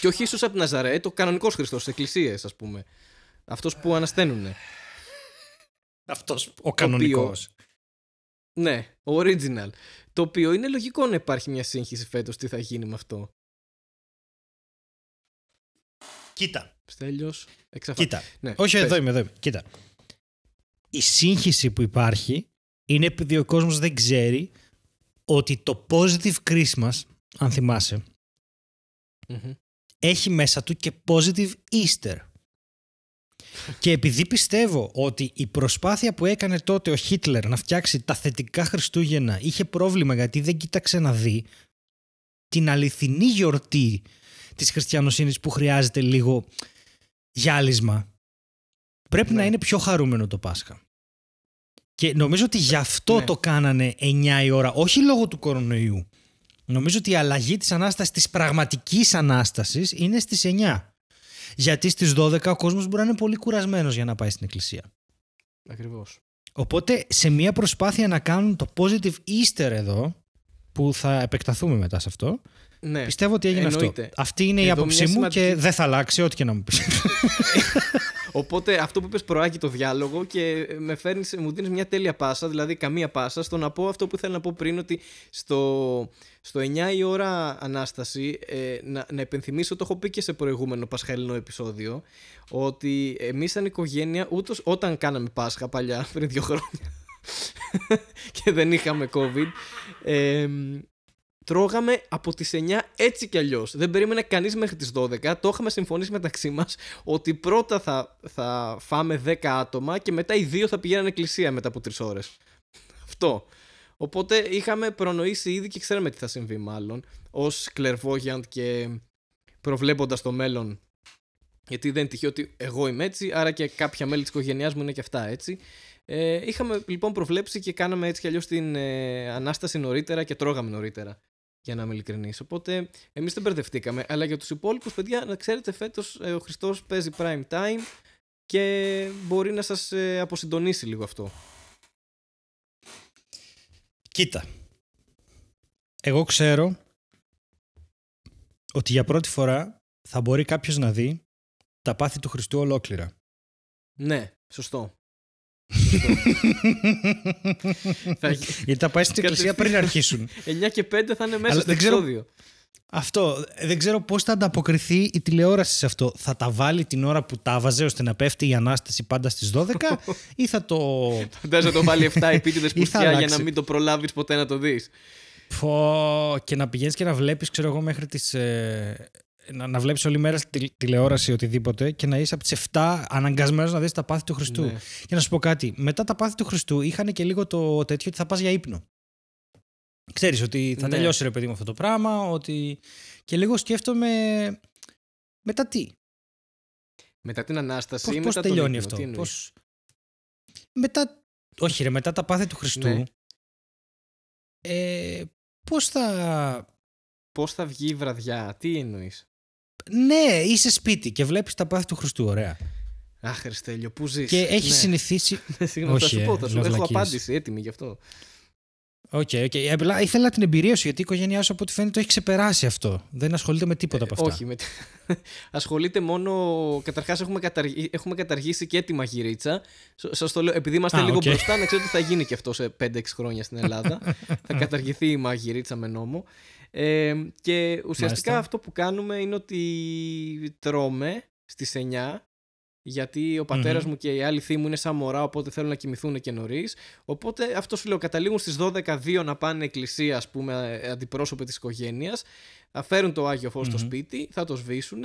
Και όχι ίσως από την Ναζαρέ, το κανονικός Χριστός στις εκκλησίες ας πούμε. Αυτός που ανασταίνουν. Αυτός ο κανονικός Ναι, ο original. Το οποίο είναι λογικό να υπάρχει μια σύγχυση φέτος τι θα γίνει με αυτό. Κοίτα. Στέλιος. Κοίτα. Ναι, Όχι, εδώ είμαι, εδώ Κοίτα. Η σύγχυση που υπάρχει είναι επειδή ο κόσμος δεν ξέρει ότι το positive Christmas, αν θυμασαι έχει μέσα του και positive Easter. και επειδή πιστεύω ότι η προσπάθεια που έκανε τότε ο Χίτλερ να φτιάξει τα θετικά Χριστούγεννα είχε πρόβλημα γιατί δεν κοίταξε να δει την αληθινή γιορτή της χριστιανοσύνης που χρειάζεται λίγο γυάλισμα. Πρέπει να ναι. είναι πιο χαρούμενο το Πάσχα. Και νομίζω ότι γι' αυτό ναι. το κάνανε 9 η ώρα, όχι λόγω του κορονοϊού. Νομίζω ότι η αλλαγή της Ανάστασης, της πραγματικής Ανάστασης, είναι στις 9. Γιατί στις 12 ο κόσμος μπορεί να είναι πολύ κουρασμένος για να πάει στην εκκλησία. Ακριβώς. Οπότε σε μια προσπάθεια να κάνουν το positive Easter εδώ, που θα επεκταθούμε μετά σε αυτό, ναι. Πιστεύω ότι έγινε αυτό. Αυτή είναι η άποψή μου και δεν θα αλλάξει, ό,τι και να μου πεις. Οπότε αυτό που είπες προάγει το διάλογο και με φέρνεις, μου δίνεις μια τέλεια πάσα, δηλαδή καμία πάσα, στο να πω αυτό που ήθελα να πω πριν, ότι στο, στο 9 η ώρα Ανάσταση, ε, να, να επενθυμίσω, το έχω πει και σε προηγούμενο πασχαλινό επεισόδιο, ότι εμείς σαν οικογένεια, ούτως όταν κάναμε Πάσχα παλιά, πριν δύο χρόνια, και δεν είχαμε COVID, ε, τρώγαμε από τις 9 έτσι κι αλλιώς. Δεν περίμενε κανείς μέχρι τις 12. Το είχαμε συμφωνήσει μεταξύ μας ότι πρώτα θα, θα φάμε 10 άτομα και μετά οι δύο θα πηγαίνανε εκκλησία μετά από 3 ώρες. Αυτό. Οπότε είχαμε προνοήσει ήδη και ξέραμε τι θα συμβεί μάλλον ως κλερβόγιαντ και προβλέποντας το μέλλον γιατί δεν είναι τυχαίο ότι εγώ είμαι έτσι, άρα και κάποια μέλη της οικογένειάς μου είναι και αυτά έτσι. Ε, είχαμε λοιπόν προβλέψει και κάναμε έτσι κι αλλιώς την ε, ανάσταση νωρίτερα και τρώγαμε νωρίτερα για να είμαι ειλικρινής. Οπότε εμείς δεν μπερδευτήκαμε. Αλλά για τους υπόλοιπους, παιδιά, να ξέρετε, φέτος ε, ο Χριστός παίζει prime time και μπορεί να σας ε, αποσυντονίσει λίγο αυτό. Κοίτα, εγώ ξέρω ότι για πρώτη φορά θα μπορεί κάποιος να δει τα πάθη του Χριστού ολόκληρα. Ναι, σωστό. Γιατί θα πάει στην εκκλησία πριν αρχίσουν. 9 και 5 θα είναι μέσα στο επεισόδιο. Αυτό. Δεν ξέρω πώς θα ανταποκριθεί η τηλεόραση σε αυτό. Θα τα βάλει την ώρα που τα βάζε ώστε να πέφτει η ανάσταση πάντα στις 12 ή θα το. Φαντάζομαι να το βάλει 7 επίτηδε που για να μην το προλάβεις ποτέ να το δεις. και να πηγαίνεις και να βλέπεις, ξέρω εγώ, μέχρι τις ε, να, να βλέπεις όλη μέρα τη, τηλεόραση οτιδήποτε και να είσαι από τις 7 αναγκασμένος να δεις τα πάθη του Χριστού. Ναι. Και να σου πω κάτι, μετά τα πάθη του Χριστού είχαν και λίγο το τέτοιο ότι θα πας για ύπνο. Ξέρεις ότι θα ναι. τελειώσει ρε παιδί μου αυτό το πράγμα, ότι. Και λίγο σκέφτομαι. Μετά τι. Μετά την Ανάσταση ή μετά τελειώνει αυτό. Πώς... Μετά. Όχι, ρε, μετά τα πάθη του Χριστού. Ναι. Ε, πώς θα... Πώς θα βγει η βραδιά, τι εννοείς. Ναι, είσαι σπίτι και βλέπεις τα πάθη του Χριστού. Ωραία. Αχ, Χριστέλιο, πού ζεις. Και έχει ναι. συνηθίσει. Ναι, συγγνώμη, ε, θα σου πω, θα σου έχω απάντηση έτοιμη γι' αυτό. Οκ, okay, ήθελα την εμπειρία σου, γιατί η οικογένειά σου από ό,τι φαίνεται το έχει ξεπεράσει αυτό. Δεν ασχολείται με τίποτα από ε, αυτά. όχι. Με... ασχολείται μόνο. Καταρχάς, έχουμε, καταργ... έχουμε καταργήσει και τη μαγειρίτσα. Σα το λέω, επειδή είμαστε Α, λίγο okay. μπροστά, να ξέρω ότι θα γίνει και αυτό σε 5-6 χρόνια στην Ελλάδα. θα καταργηθεί η μαγειρίτσα με νόμο. Ε, και ουσιαστικά αυτό που κάνουμε είναι ότι τρώμε στις 9 γιατί ο πατερα μου και οι άλλοι θείοι μου είναι σαν μωρά, οπότε θέλουν να κοιμηθούν και νωρίς. Οπότε αυτός σου λέω: Καταλήγουν στις 12 να πάνε εκκλησία, ας πούμε, αντιπρόσωποι της οικογένειας. Φέρουν το άγιο φως mm στο σπίτι, θα το σβήσουν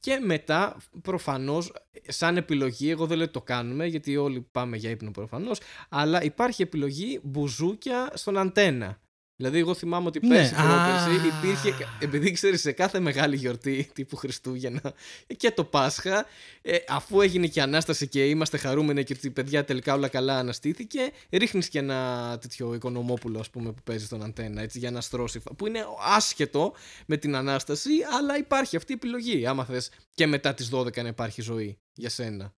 και μετά προφανώς, σαν επιλογή, εγώ δεν λέω ότι το κάνουμε, γιατί όλοι πάμε για ύπνο προφανώς, αλλά υπάρχει επιλογή μπουζούκια στον αντένα. Δηλαδή, εγώ θυμάμαι ότι πέρσι ναι. Πέρσι, υπήρχε. Επειδή ξέρεις, σε κάθε μεγάλη γιορτή τύπου Χριστούγεννα και το Πάσχα, ε, αφού έγινε και ανάσταση και είμαστε χαρούμενοι και η παιδιά τελικά όλα καλά αναστήθηκε, ρίχνεις και ένα τέτοιο οικονομόπουλο, ας πούμε, που παίζει στον αντένα έτσι, για να στρώσει. Που είναι άσχετο με την ανάσταση, αλλά υπάρχει αυτή η επιλογή. Άμα θες και μετά τις 12 να υπάρχει ζωή για σένα.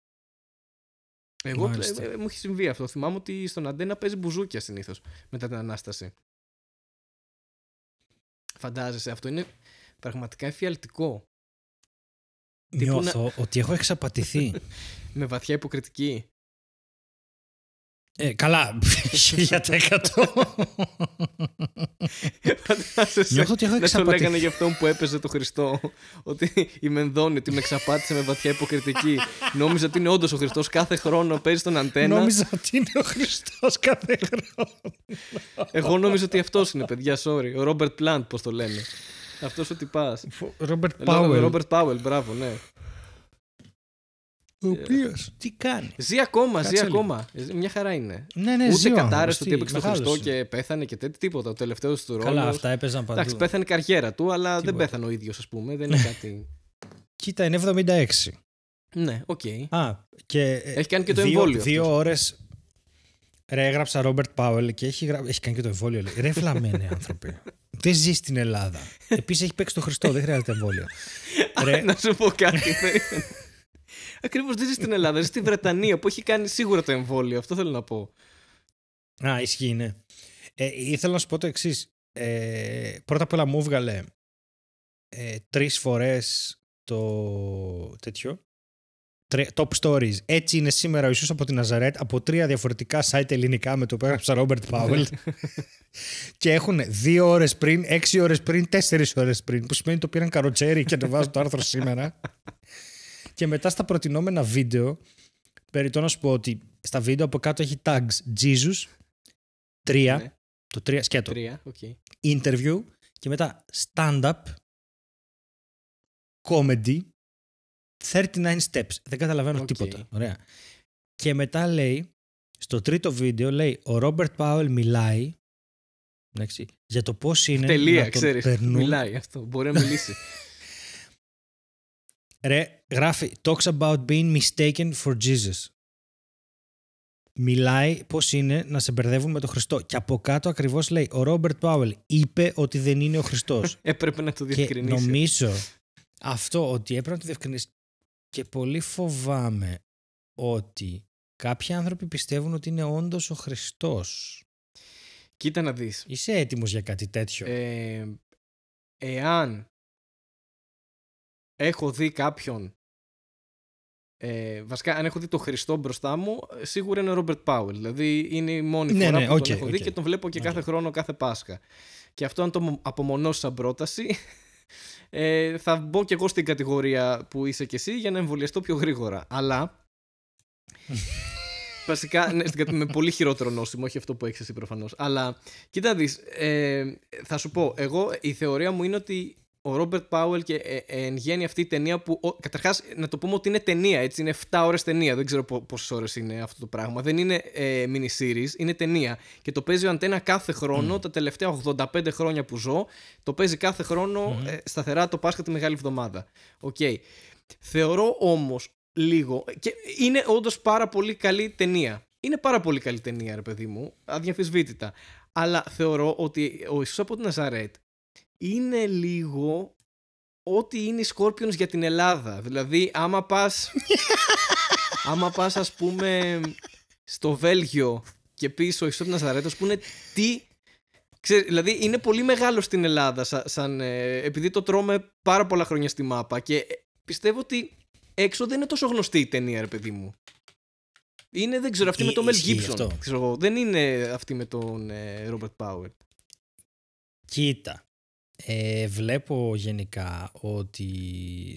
Εγώ ε, ε, μου έχει συμβεί αυτό. Θυμάμαι ότι στον αντένα παίζει μπουζούκια συνήθως μετά την ανάσταση φαντάζεσαι. Αυτό είναι πραγματικά εφιαλτικό. Νιώθω να... ότι έχω εξαπατηθεί. με βαθιά υποκριτική. Ε, καλά, 1000%. Νιώθω ότι έχω εξαπατηθεί. Να το λέγανε για αυτόν που έπαιζε το Χριστό. Ότι η Μενδώνη την εξαπάτησε με βαθιά υποκριτική. Νόμιζα ότι είναι όντως ο Χριστός κάθε χρόνο παίζει τον αντένα. Νόμιζα ότι είναι ο Χριστός κάθε χρόνο. Εγώ νόμιζα ότι αυτός είναι, παιδιά, sorry. Ο Ρόμπερτ Πλάντ, πώς το λένε. Αυτός ο τυπάς. Ρόμπερτ Πάουελ. Ρόμπερτ Πάουελ, μπράβο, ναι. Ο ε, οποίος. Τι κάνει. Ζει ακόμα, ζει ακόμα. Ε, μια χαρά είναι. Ναι, ναι, Ούτε κατάρρευσε ότι έπαιξε το Χριστό και πέθανε και τέτοιο τίποτα. Ο τελευταίος του ρόλο. Καλά, αυτά έπαιζαν παντού. Εντάξει, πέθανε η καριέρα του, αλλά δεν πέθανε ο ίδιος, ας πούμε. Δεν είναι ναι. κάτι. Κοίτα, είναι 76. Ναι, οκ. Okay. Α, και ε, έχει κάνει και το εμβόλιο. Δύο ώρες. Ρε, έγραψα Ρόμπερτ Πάουελ και έχει, γρα... έχει κάνει και το εμβόλιο. Λέει. Ρε, φλαμμένοι άνθρωποι. Δεν ζει στην Ελλάδα. Επίσης έχει παίξει το Χριστό, δεν χρειάζεται εμβόλιο. Να σου πω κάτι. Ακριβώς δεν ζεις στην Ελλάδα, ζεις στη Βρετανία που έχει κάνει σίγουρα το εμβόλιο. Αυτό θέλω να πω. Α, ισχύει, ναι. Ε, ήθελα να σου πω το εξής. Ε, πρώτα απ' όλα μου έβγαλε ε, τρεις φορές το τέτοιο Top Stories. Έτσι είναι σήμερα ο Ιησούς από τη Ναζαρέτ από τρία διαφορετικά site ελληνικά με το οποίο έγραψα Ρόμπερτ Πάουελ. και έχουν δύο ώρες πριν, έξι ώρες πριν, τέσσερις ώρες πριν. Που σημαίνει το πήραν καροτσέρι και το βάζω το άρθρο σήμερα. Και μετά στα προτινόμενα βίντεο, περιττώ να σου πω ότι στα βίντεο από κάτω έχει tags Jesus, 3, ναι. το 3 σκέτο, 3, okay. interview και μετά stand-up, comedy, 39 steps. Δεν καταλαβαίνω okay. τίποτα. Ωραία. Και μετά λέει, στο τρίτο βίντεο λέει, ο Ρόμπερτ Πάουελ μιλάει για το πώς είναι Τελεία, να τον ξέρεις, περνούν. Μιλάει αυτό, μπορεί να μιλήσει. Ρε, γράφει «Talks about being mistaken for Jesus». Μιλάει πώς είναι να σε μπερδεύουν με τον Χριστό. Και από κάτω ακριβώς λέει «Ο Ρόμπερτ Πάουελ είπε ότι δεν είναι ο Χριστός». έπρεπε να το διευκρινίσει. Και νομίζω αυτό ότι έπρεπε να το διευκρινίσει. Και πολύ φοβάμαι ότι κάποιοι άνθρωποι πιστεύουν ότι είναι όντως ο Χριστός. Κοίτα να δεις. Είσαι έτοιμος για κάτι τέτοιο. Ε, εάν έχω δει κάποιον ε, βασικά, αν έχω δει τον Χριστό μπροστά μου, ε, σίγουρα είναι ο Ρόμπερτ Πάουελ. Δηλαδή είναι η μόνη ναι, φορά ναι, που τον έχω okay. δει και τον βλέπω και κάθε χρόνο, κάθε Πάσχα. Και αυτό, αν το απομονώσω σαν πρόταση, ε, θα μπω κι εγώ στην κατηγορία που είσαι κι εσύ για να εμβολιαστώ πιο γρήγορα. Αλλά. βασικά, ναι, με πολύ χειρότερο νόσημο, όχι αυτό που έχεις εσύ προφανώς. Αλλά κοίτα δεις, ε, θα σου πω, εγώ η θεωρία μου είναι ότι ο Ρόμπερτ Πάουελ και ε, ε, εν γέννη αυτή η ταινία που. καταρχάς να το πούμε ότι είναι ταινία, έτσι. Είναι 7 ώρες ταινία. Δεν ξέρω πόσες ώρες είναι αυτό το πράγμα. Δεν είναι ε, mini series, είναι ταινία. Και το παίζει ο Αντένα κάθε χρόνο, τα τελευταία 85 χρόνια που ζω. Το παίζει κάθε χρόνο mm. ε, σταθερά το Πάσχα τη Μεγάλη Εβδομάδα. Οκ. Okay. Θεωρώ όμως λίγο. Και είναι όντως πάρα πολύ καλή ταινία. Είναι πάρα πολύ καλή ταινία, ρε παιδί μου. Αδιαφυσβήτητα. Αλλά θεωρώ ότι ο Ισού από την Ναζαρέτ είναι λίγο ό,τι είναι οι Σκόρπιονς για την Ελλάδα. Δηλαδή, άμα πας, άμα πας ας πούμε στο Βέλγιο και πίσω ο να Ναζαρέτος που είναι τι... δηλαδή είναι πολύ μεγάλο στην Ελλάδα σαν, ε, επειδή το τρώμε πάρα πολλά χρόνια στη μάπα και ε, πιστεύω ότι έξω δεν είναι τόσο γνωστή η ταινία ρε παιδί μου. Είναι, δεν ξέρω, αυτή με τον Μελ Gibson. δεν είναι αυτή με τον Ρόμπερτ Πάουερ. Κοίτα. Ε, βλέπω γενικά ότι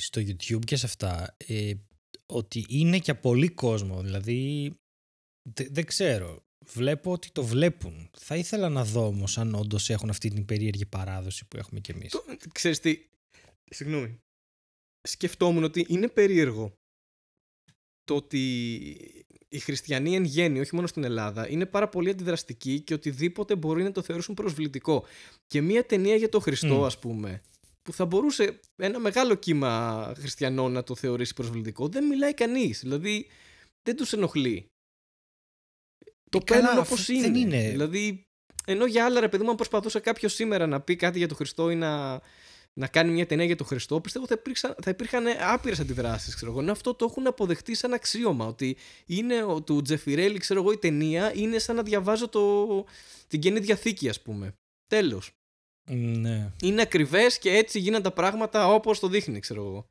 στο YouTube και σε αυτά ε, ότι είναι και πολύ κόσμο. Δηλαδή δεν ξέρω. Βλέπω ότι το βλέπουν. Θα ήθελα να δω όμως αν όντως έχουν αυτή την περίεργη παράδοση που έχουμε κι εμείς. Ξέρεις τι. Συγγνώμη. Σκεφτόμουν ότι είναι περίεργο το ότι οι χριστιανοί εν γέννη, όχι μόνο στην Ελλάδα, είναι πάρα πολύ αντιδραστικοί και οτιδήποτε μπορεί να το θεωρήσουν προσβλητικό. Και μία ταινία για τον Χριστό, mm. ας πούμε, που θα μπορούσε ένα μεγάλο κύμα χριστιανών να το θεωρήσει προσβλητικό, δεν μιλάει κανείς. Δηλαδή δεν τους ενοχλεί. Το ε, παίρνουν όπω είναι. είναι. Δηλαδή, ενώ για άλλα, ρε παιδί μου, προσπαθούσε κάποιος σήμερα να πει κάτι για τον Χριστό ή να να κάνει μια ταινία για τον Χριστό, πιστεύω θα θα υπήρχαν άπειρες αντιδράσεις. Ξέρω εγώ. αυτό το έχουν αποδεχτεί σαν αξίωμα. Ότι είναι ο, του Τζεφιρέλη, ξέρω εγώ, η ταινία είναι σαν να διαβάζω το, την καινή διαθήκη, ας πούμε. Τέλος. Ναι. Είναι ακριβές και έτσι γίνανε τα πράγματα όπως το δείχνει, ξέρω εγώ.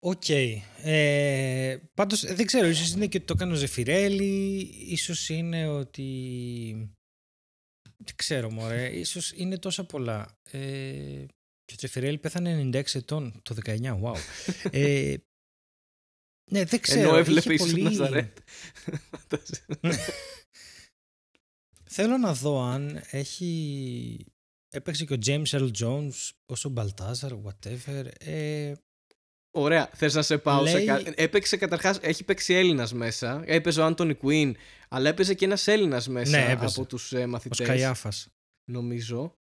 Οκ. Ε, πάντως ε, δεν ξέρω, ίσως είναι και ότι το κάνω Ζεφιρέλη, ίσως είναι ότι τι ξέρω, μωρέ. Ίσως είναι τόσα πολλά. Ε, και ο Τσεφιρέλ πέθανε 96 ετών το 19. Wow. ε, ναι, δεν ξέρω. Ενώ έβλεπε ίσως πολύ... Θέλω να δω αν έχει... Έπαιξε και ο James Earl Jones ως ο Μπαλτάζαρ, whatever. Ε, Ωραία, θες να σε πάω σε κάτι. Έπαιξε καταρχάς, έχει παίξει Έλληνας μέσα. Έπαιζε ο Άντωνι Κουίν, αλλά έπαιζε και ένας Έλληνας μέσα ναι, από τους ε, μαθητές. Ο Καϊάφας. Νομίζω.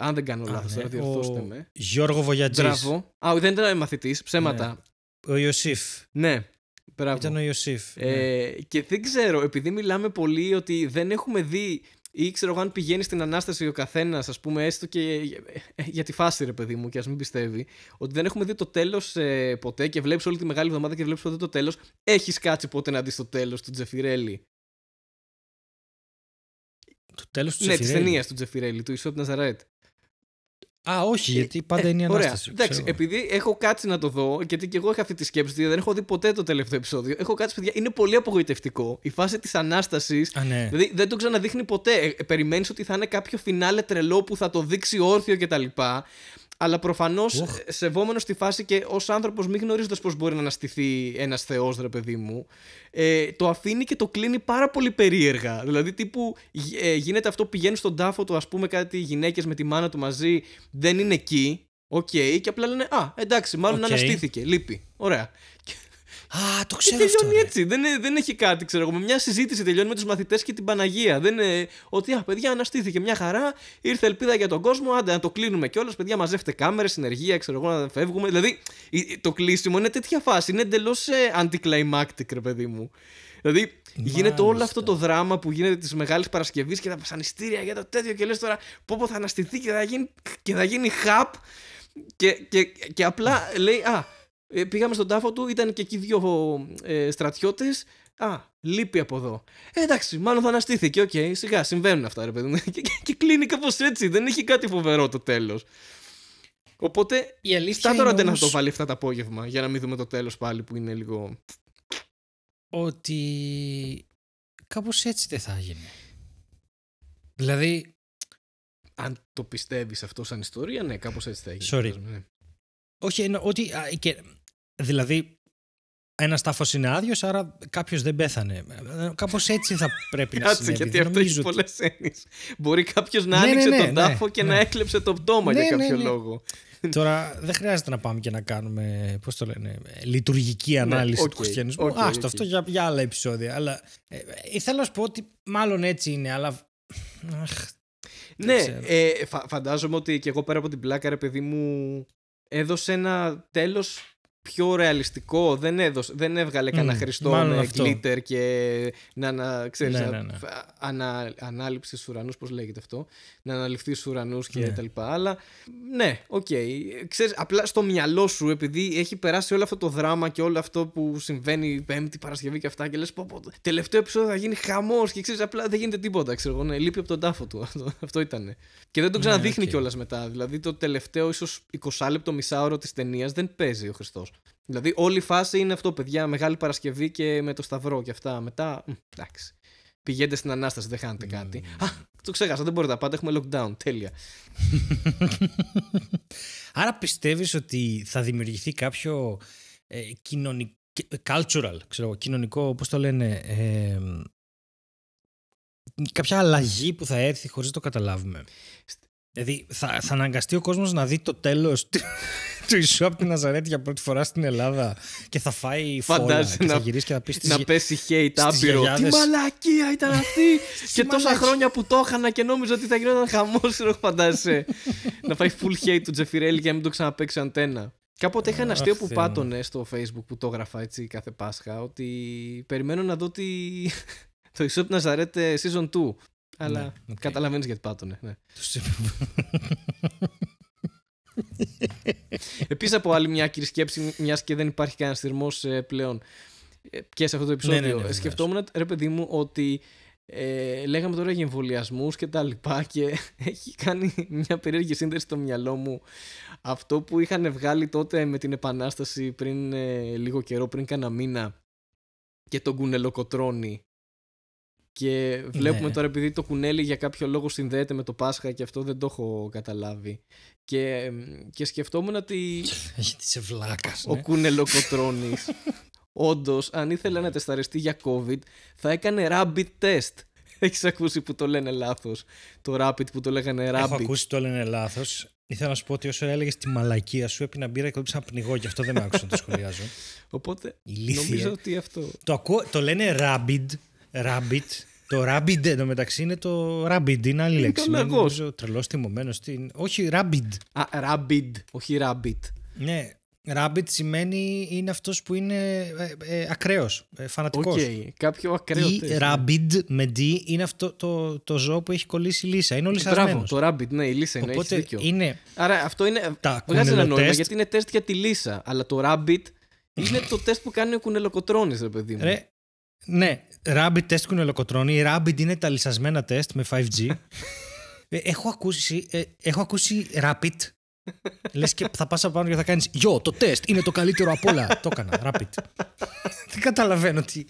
Αν δεν κάνω λάθος, ναι. διορθώστε με. Γιώργο Βογιατζής. Μπράβο. Α, δεν ήταν μαθητής, ψέματα. Ναι. Ο Ιωσήφ. Ναι, Μπράβο. Ήταν ο Ιωσήφ. Ε, ναι. Και δεν ξέρω, επειδή μιλάμε πολύ ότι δεν έχουμε δει ή ξέρω εγώ αν πηγαίνει στην Ανάσταση ο καθένας, ας πούμε, έστω και για τη φάση ρε παιδί μου, και ας μην πιστεύει, ότι δεν έχουμε δει το τέλος ε, ποτέ και βλέπεις όλη τη μεγάλη εβδομάδα και βλέπεις ποτέ το τέλος. Έχεις κάτσει ποτέ να δεις το τέλος του Τζεφιρέλη. Το τέλος του Τζεφιρέλη. Ναι, της ταινίας του Τζεφιρέλη, του Ισόπ Ναζαρέτ. Α, όχι, γιατί πάντα ε, είναι η ανάσταση. Ωραία. Εντάξει, επειδή έχω κάτσει να το δω, γιατί και εγώ είχα αυτή τη σκέψη, γιατί δηλαδή δεν έχω δει ποτέ το τελευταίο επεισόδιο. Έχω κάτσει, παιδιά, είναι πολύ απογοητευτικό. Η φάση της ανάστασης. Ναι. Δηλαδή δεν το ξαναδείχνει ποτέ. Ε, ε, Περιμένεις ότι θα είναι κάποιο φινάλε τρελό που θα το δείξει όρθιο κτλ. Αλλά προφανώς ε, σεβόμενος τη φάση και ως άνθρωπος, μη γνωρίζοντας πώς μπορεί να αναστηθεί ένας θεός, ρε παιδί μου, ε, το αφήνει και το κλείνει πάρα πολύ περίεργα. Δηλαδή, τύπου ε, γίνεται αυτό, πηγαίνει στον τάφο του, ας πούμε, κάτι γυναίκες με τη μάνα του μαζί, δεν είναι εκεί. Οκ, και απλά λένε Α, εντάξει, μάλλον αναστήθηκε. Λείπει. Ωραία. Α, το ε, ξέρω. Και τελειώνει αυτό, έτσι. Δεν, δεν έχει κάτι, ξέρω εγώ. μια συζήτηση τελειώνει με τους μαθητές και την Παναγία. Δεν είναι ότι, α, παιδιά, αναστήθηκε μια χαρά, ήρθε ελπίδα για τον κόσμο, άντε να το κλείνουμε κιόλας. Παιδιά, μαζεύτε κάμερες, συνεργεία, ξέρω εγώ, να φεύγουμε. Δηλαδή, το κλείσιμο είναι τέτοια φάση. Είναι εντελώς ε, anticlimactic, ρε παιδί μου. Δηλαδή, Μάλιστα. γίνεται όλο αυτό το δράμα που γίνεται της Μεγάλης Παρασκευής και τα βασανιστήρια για το τέτοιο και λες τώρα, πω, πω θα αναστηθεί και θα γίνει, και θα γίνει χαπ. Και, και, και απλά λέει, α, ε, πήγαμε στον τάφο του, ήταν και εκεί δύο ε, στρατιώτες. Α, λείπει από εδώ. Ε, εντάξει, μάλλον θα αναστήθηκε. Οκ, σιγά, συμβαίνουν αυτά, ρε παιδί και, και, κλείνει κάπως έτσι. Δεν έχει κάτι φοβερό το τέλος. Οπότε, η τώρα δεν να το βάλει αυτά τα απόγευμα για να μην δούμε το τέλος πάλι που είναι λίγο. Ότι κάπως έτσι δεν θα γίνει. Δηλαδή. Αν το πιστεύεις αυτό σαν ιστορία, ναι, κάπως έτσι θα έγινε. Sorry. Ναι. Όχι, εννοώ ότι. και, δηλαδή, ένας τάφος είναι άδειος, άρα κάποιος δεν πέθανε. Ε, Κάπως έτσι θα πρέπει να Κάτσε, γιατί αυτό έχεις πολλές έννοιες. Μπορεί κάποιος να ναι, ναι, άνοιξε ναι, τον τάφο και να έκλεψε το πτώμα για κάποιο λόγο. Τώρα δεν χρειάζεται να πάμε και να κάνουμε πώς το λένε, λειτουργική ανάλυση okay, του χριστιανισμού. Okay, αυτό για, για, άλλα επεισόδια. Αλλά ε, ε να σου πω ότι μάλλον έτσι είναι, αλλά. ναι, ε, φαντάζομαι ότι και εγώ πέρα από την πλάκα, ρε παιδί μου, έδωσε ένα τέλος πιο ρεαλιστικό. Δεν, έδωσε, δεν έβγαλε κανένα mm, Χριστό με αυτό. και να, να ξέρεις, ναι, ναι, ναι. Ανα, ανάληψη ουρανούς, πώς λέγεται αυτό. Να αναλυφθεί στους ουρανούς και ναι. τα λοιπά. Αλλά ναι, οκ. Okay. Ξέρεις, απλά στο μυαλό σου, επειδή έχει περάσει όλο αυτό το δράμα και όλο αυτό που συμβαίνει Πέμπτη, Παρασκευή και αυτά, και πω. Τελευταίο επεισόδιο θα γίνει χαμός και ξέρεις απλά δεν γίνεται τίποτα. Ξέρω εγώ, ναι, λείπει από τον τάφο του. αυτό ήταν. Και δεν το ναι, ξαναδείχνει ναι, κιόλας μετά. Δηλαδή το τελευταίο, ίσως 20 λεπτό, μισάωρο της ταινίας δεν παίζει ο Χριστός. Δηλαδή όλη η φάση είναι αυτό, παιδιά. Μεγάλη Παρασκευή και με το Σταυρό και αυτά. Μετά, εντάξει. Πηγαίνετε στην Ανάσταση, δεν χάνετε ναι, κάτι. Ναι, ναι. Α, το ξέχασα, δεν μπορείτε να πάτε. Έχουμε lockdown. Τέλεια. Άρα πιστεύεις ότι θα δημιουργηθεί κάποιο ε, κοινωνικό, ε, cultural, ξέρω, κοινωνικό, πώς το λένε, ε, κάποια αλλαγή που θα έρθει χωρίς να το καταλάβουμε. Δηλαδή θα, θα αναγκαστεί ο κόσμος να δει το τέλος του Ιησού από την Ναζαρέτη για πρώτη φορά στην Ελλάδα και θα φάει φόλα και θα γυρίσει και θα πεις στις Να πέσει hate άπειρο. Τι μαλακία ήταν αυτή! και τόσα χρόνια που το έχανα και νόμιζα ότι θα γινόταν χαμός, φαντάζεσαι. να φάει full hate του Τζεφιρέλη και να μην το ξαναπέξει αντένα. Κάποτε είχα ένα αστείο που πάτωνε στο facebook που το έγραφα έτσι κάθε Πάσχα ότι περιμένω να δω τι... το Ιησού από την season 2 αλλά okay. Ναι, καταλαβαίνεις γιατί πάτωνε. Ναι. Επίσης από άλλη μια άκυρη σκέψη, μιας και δεν υπάρχει κανένας θυρμό ε, πλέον ε, και σε αυτό το ναι, ναι, επεισόδιο, ναι, ναι, σκεφτόμουν ρε παιδί μου ότι ε, λέγαμε τώρα για εμβολιασμούς και τα λοιπά και έχει κάνει μια περίεργη σύνδεση στο μυαλό μου αυτό που είχαν βγάλει τότε με την Επανάσταση πριν λίγο καιρό, πριν κάνα μήνα και τον κουνελοκοτρώνει και βλέπουμε ναι. τώρα επειδή το κουνέλι για κάποιο λόγο συνδέεται με το Πάσχα και αυτό δεν το έχω καταλάβει. Και, και σκεφτόμουν ότι. Γιατί σε βλάκα. Ο ναι. κουνελοκοτρόνη. Όντως, αν ήθελε να τεσταριστεί για COVID, θα έκανε rabbit test. Έχεις ακούσει που το λένε λάθος. Το rabbit που το λέγανε rabbit. Έχω ακούσει το λένε λάθος. Ήθελα να σου πω ότι όσο έλεγες τη μαλακία σου, έπεινα μπύρα και κόλλησα να πνιγώ Γι' αυτό δεν με άκουσα να το σχολιάζω. Οπότε νομίζω ότι αυτό. Το, το λένε rabbit Rabbit. Το Rabbit εντωμεταξύ είναι το Rabbit, είναι άλλη λέξη. Είναι τρελό θυμωμένο. Στην... Όχι, Rabbit. Α, Rabbit, όχι Rabbit. Ναι, Rabbit σημαίνει είναι αυτός που είναι ε, ε, ακραίος, ε, Okay, κάποιο ακραίο. Ή ναι. Rabbit με D είναι αυτό το, το ζώο που έχει κολλήσει η Λίσσα. Είναι όλοι σαρμένος. Μπράβο, το Rabbit, ναι, η Λίσσα είναι, Οπότε έχεις δίκιο. Είναι... Άρα αυτό είναι, τα βγάζει ένα νόημα γιατί είναι τεστ για τη Λίσσα. αλλά το Rabbit είναι το τεστ που κάνει ο κουνελοκοτρόνη, ρε παιδί μου. Ρε, ναι, rabbit test κουνελοκοτρώνει. Rabbit είναι τα λυσασμένα τεστ με 5G. Ε, έχω, ακούσει, ε, έχω ακούσει rabbit. Λες και θα πας απάνω και θα κάνεις «Γιο, το τεστ είναι το καλύτερο από όλα». το έκανα, rabbit. Δεν καταλαβαίνω τι...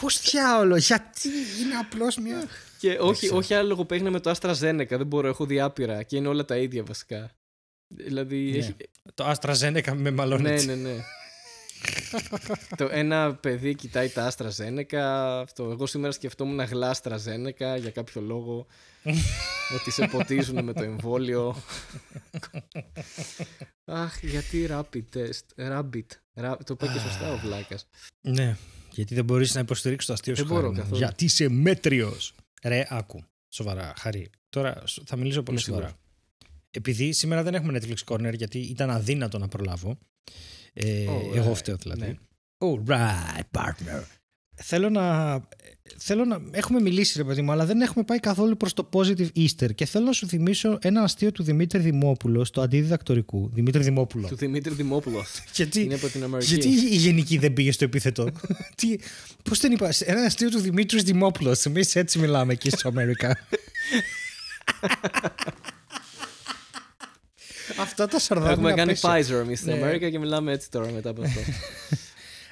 Πώς διάολο, γιατί είναι απλώς μια... Και όχι, όχι άλλο να με το AstraZeneca, δεν μπορώ, έχω διάπειρα και είναι όλα τα ίδια βασικά. Δηλαδή, ναι. Το AstraZeneca με μαλώνεις. Ναι, ναι, ναι το ένα παιδί κοιτάει τα άστρα Ζένεκα. Αυτό. Εγώ σήμερα σκεφτόμουν γλάστρα Ζένεκα για κάποιο λόγο. ότι σε ποτίζουν με το εμβόλιο. Αχ, γιατί rapid test. Rabbit. Το είπα και σωστά ο Βλάκας. Ναι, γιατί δεν μπορείς να υποστηρίξεις το αστείο σου. Δεν μπορώ καθόλου. Γιατί είσαι μέτριος. Ρε, άκου. Σοβαρά, χαρή. Τώρα θα μιλήσω πολύ σοβαρά. Επειδή σήμερα δεν έχουμε Netflix Corner, γιατί ήταν αδύνατο να προλάβω. Ε, εγώ φταίω δηλαδή. Ναι. All right, partner. Θέλω να, θέλω να. Έχουμε μιλήσει, ρε παιδί μου, αλλά δεν έχουμε πάει καθόλου προς το positive Easter. Και θέλω να σου θυμίσω ένα αστείο του Δημήτρη Δημόπουλο, του αντιδιδακτορικού. Δημήτρη Δημόπουλο. Του Δημήτρη Δημόπουλο. γιατί, Γιατί η γενική δεν πήγε στο επίθετο. Πώς την είπα. Ένα αστείο του Δημήτρης Δημόπουλος. Εμείς έτσι μιλάμε εκεί στο Αμερικά. Αυτά τα σαρδάκια. Έχουμε κάνει Pfizer εμείς στην ναι. Αμερική και μιλάμε έτσι τώρα μετά από αυτό.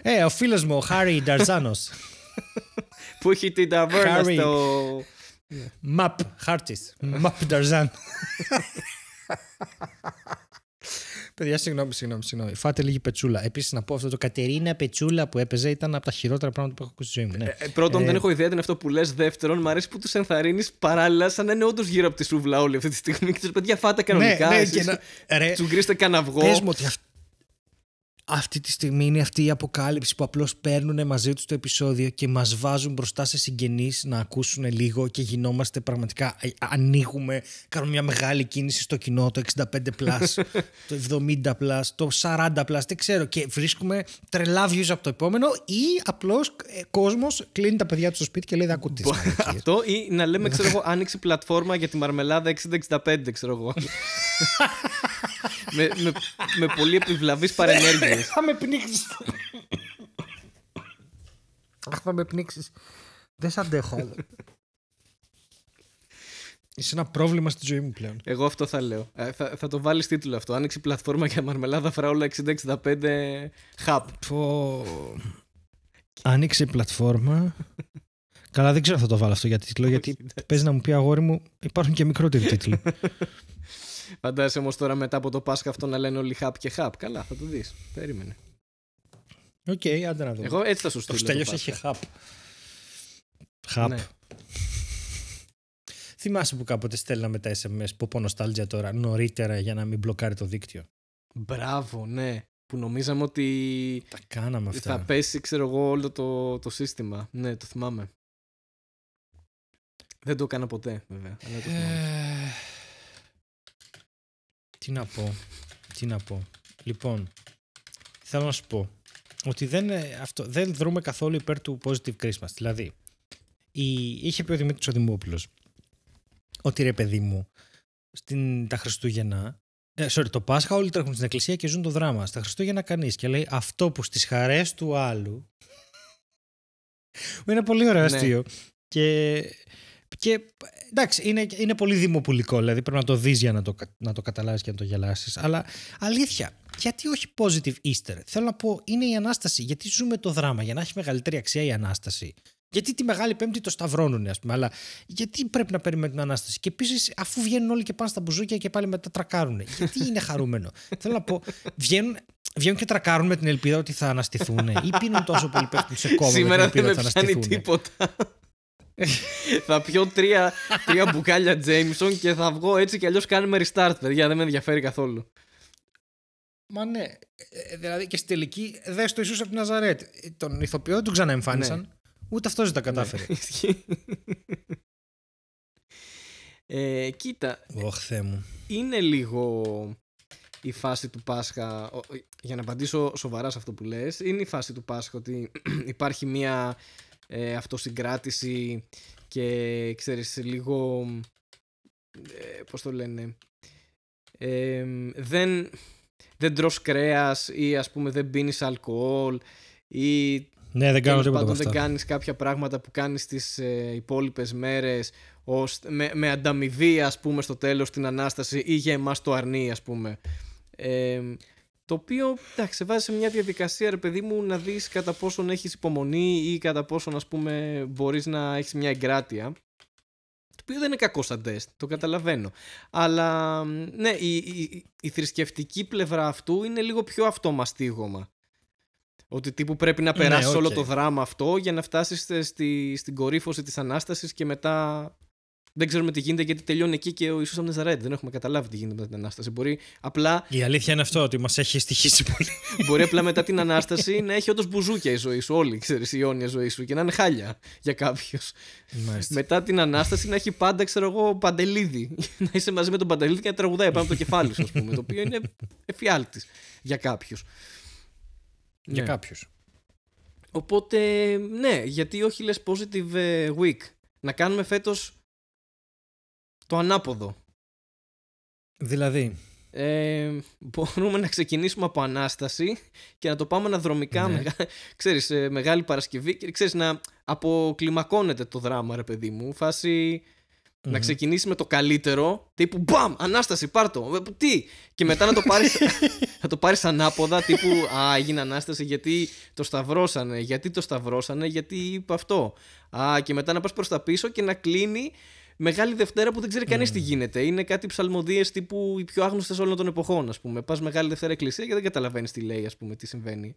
Ε, ο φίλος μου, ο Χάρι Νταρζάνος. Που έχει την ταβέρνα στο. Map, χάρτη. Map Νταρζάν. Παιδιά, συγγνώμη, συγγνώμη, συγγνώμη. Φάτε λίγη πετσούλα. Επίσης, να πω αυτό το Κατερίνα Πετσούλα που έπαιζε ήταν από τα χειρότερα πράγματα που έχω ακούσει στη ζωή μου. Ναι. Ε, ε, πρώτον, ε, δεν έχω ιδέα είναι αυτό που λες. Δεύτερον, μου αρέσει που τους ενθαρρύνεις παράλληλα σαν να είναι όντως γύρω από τη σούβλα όλοι αυτή τη στιγμή. Και τους παιδιά, φάτε κανονικά. Ναι, ναι, και να... Πες μου ότι αυτό αυτή τη στιγμή είναι αυτή η αποκάλυψη που απλώς παίρνουν μαζί τους το επεισόδιο και μας βάζουν μπροστά σε συγγενείς να ακούσουν λίγο και γινόμαστε πραγματικά, ανοίγουμε, κάνουμε μια μεγάλη κίνηση στο κοινό, το 65+, το 70+, το 40+, δεν ξέρω και βρίσκουμε τρελά views από το επόμενο ή απλώς ε, κόσμος κλείνει τα παιδιά του στο σπίτι και λέει δεν ακούτε Αυτό ή να λέμε ξέρω εγώ άνοιξε πλατφόρμα για τη μαρμελάδα 60-65 ξέρω εγώ. με, με, με πολύ επιβλαβείς παρενέργειες. θα με πνίξεις. Αχ, θα με πνίξεις. Δεν σ' αντέχω Είσαι ένα πρόβλημα στη ζωή μου πλέον. Εγώ αυτό θα λέω. Ε, θα, θα το βάλεις τίτλο αυτό. Άνοιξε πλατφόρμα για μαρμελάδα φράουλα 6065 χαπ. Πω. Άνοιξε πλατφόρμα. Καλά, δεν ξέρω αν θα το βάλω αυτό για τίτλο, γιατί παίζει να μου πει αγόρι μου, υπάρχουν και μικρότεροι τίτλοι. Φαντάζεσαι όμως τώρα μετά από το Πάσχα αυτό να λένε όλοι χαπ και χαπ. Καλά, θα το δεις. Περίμενε. Οκ, okay, άντε να δω. Εγώ έτσι θα σου στείλω. Το Στέλιος έχει χαπ. Χαπ. Ναι. Θυμάσαι που κάποτε στέλναμε τα SMS που πω τώρα νωρίτερα για να μην μπλοκάρει το δίκτυο. Μπράβο, ναι. Που νομίζαμε ότι τα κάναμε αυτά. θα πέσει ξέρω εγώ όλο το, το σύστημα. Ναι, το θυμάμαι. Δεν το έκανα ποτέ βέβαια, αλλά το ε, τι να πω, τι να πω. Λοιπόν, θέλω να σου πω ότι δεν, ε, αυτό, δεν δρούμε καθόλου υπέρ του Positive Christmas. Δηλαδή, είχε πει ο Δημήτρης ο ότι ρε παιδί μου, στην, τα Χριστούγεννα, ε, sorry, το Πάσχα όλοι τρέχουν στην εκκλησία και ζουν το δράμα. Στα Χριστούγεννα κανείς και λέει αυτό που στις χαρές του άλλου είναι πολύ ωραίο ναι. αστείο. Και και εντάξει, είναι, είναι πολύ δημοπουλικό, δηλαδή πρέπει να το δεις για να το, να το καταλάβεις και να το γελάσεις. Αλλά αλήθεια, γιατί όχι positive Easter. Θέλω να πω, είναι η ανάσταση. Γιατί ζούμε το δράμα, για να έχει μεγαλύτερη αξία η ανάσταση. Γιατί τη Μεγάλη Πέμπτη το σταυρώνουν, ας πούμε, αλλά γιατί πρέπει να περιμένουν την ανάσταση. Και επίσης, αφού βγαίνουν όλοι και πάνε στα μπουζούκια και πάλι μετά τρακάρουν. Γιατί είναι χαρούμενο. Θέλω να πω, βγαίνουν, βγαίνουν και τρακάρουν με την ελπίδα ότι θα αναστηθούν ή πίνουν τόσο πολύ πέφτουν σε κόμμα. Σήμερα δεν θα τίποτα θα πιω τρία, τρία μπουκάλια Jameson και θα βγω έτσι κι αλλιώς κάνουμε restart, παιδιά. Δεν με ενδιαφέρει καθόλου. Μα ναι. Ε, ε, δηλαδή και στη τελική, δες το Ιησούς από την Αζαρέτ. Τον ηθοποιό δεν τον ξαναεμφάνισαν. Ναι. Ούτε αυτός δεν τα ναι. κατάφερε. ε, κοίτα. Oh, μου. Είναι λίγο η φάση του Πάσχα. Για να απαντήσω σοβαρά σε αυτό που λες, είναι η φάση του Πάσχα ότι υπάρχει μια ε, αυτοσυγκράτηση και ξέρεις λίγο ε, πώς το λένε δεν, δεν τρως κρέας ή ας πούμε δεν πίνεις αλκοόλ ή ναι, δεν κάνω κάνεις κάποια πράγματα που κάνεις τις ε, υπόλοιπες μέρες ως, με, με ανταμοιβή ας πούμε στο τέλος την Ανάσταση ή για εμάς το αρνεί ας πούμε. Ε, το οποίο εντάξει, βάζει σε μια διαδικασία, ρε παιδί μου, να δεις κατά πόσον έχεις υπομονή ή κατά πόσον, ας πούμε, μπορείς να έχεις μια εγκράτεια. Το οποίο δεν είναι κακό σαν τεστ, το καταλαβαίνω. Αλλά ναι, η, η, η θρησκευτική πλευρά αυτού είναι λίγο πιο αυτομαστίγωμα. Ότι τύπου πρέπει να ναι, περάσεις όλο το δράμα αυτό για να φτάσεις στη, στην κορύφωση της ανάστασης και μετά δεν ξέρουμε τι γίνεται γιατί τελειώνει εκεί και ο Ιησούς Αμνεζαρέτη. Δεν έχουμε καταλάβει τι γίνεται μετά την Ανάσταση. Μπορεί απλά... Η αλήθεια είναι αυτό, ότι μας έχει στοιχήσει πολύ. Μπορεί απλά μετά την Ανάσταση να έχει όντως μπουζούκια η ζωή σου. Όλη ξέρεις, η αιώνια ζωή σου και να είναι χάλια για κάποιους. Μετά την Ανάσταση να έχει πάντα, ξέρω εγώ, παντελίδι. να είσαι μαζί με τον παντελίδι και να τραγουδάει πάνω από το κεφάλι σου, ας πούμε. Το οποίο είναι εφιάλτης για κάποιους. Για ναι. κάποιους. Οπότε, ναι, γιατί όχι λες positive ε, week. Να κάνουμε φέτος το ανάποδο. Δηλαδή. Ε, μπορούμε να ξεκινήσουμε από Ανάσταση και να το πάμε να δρομικά ναι. ξέρεις, ε, Μεγάλη Παρασκευή. Και, ξέρεις, να αποκλιμακώνεται το δράμα, ρε παιδί μου. φαση Να ξεκινήσει με το καλύτερο, τύπου μπαμ, ανάσταση, πάρ το. Ε, τι! Και μετά να το πάρεις, να το πάρεις ανάποδα, τύπου α, έγινε ανάσταση γιατί το σταυρώσανε, γιατί το σταυρώσανε, γιατί είπε αυτό. Α, και μετά να πας προς τα πίσω και να κλείνει Μεγάλη Δευτέρα που δεν ξέρει κανείς τι ναι, ναι, ναι. γίνεται. Είναι κάτι ψαλμοδίες τύπου οι πιο άγνωστες όλων των εποχών, ας πούμε. Πας Μεγάλη Δευτέρα Εκκλησία και δεν καταλαβαίνεις τι λέει, ας πούμε, τι συμβαίνει.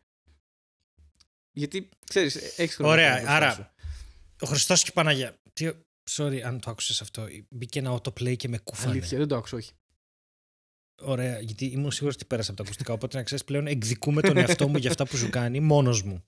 Γιατί ξέρεις, έχεις χρόνο. Ωραία, άρα. Ο Χριστός και η Παναγία. Τι... Sorry αν το άκουσες αυτό. Μπήκε ένα autoplay και με κούφανε. Αλήθεια, δεν το άκουσα, όχι. Ωραία, γιατί ήμουν σίγουρος ότι πέρασε από τα ακουστικά. Οπότε να ξέρεις πλέον εκδικούμε τον εαυτό μου για αυτά που σου κάνει μόνος μου.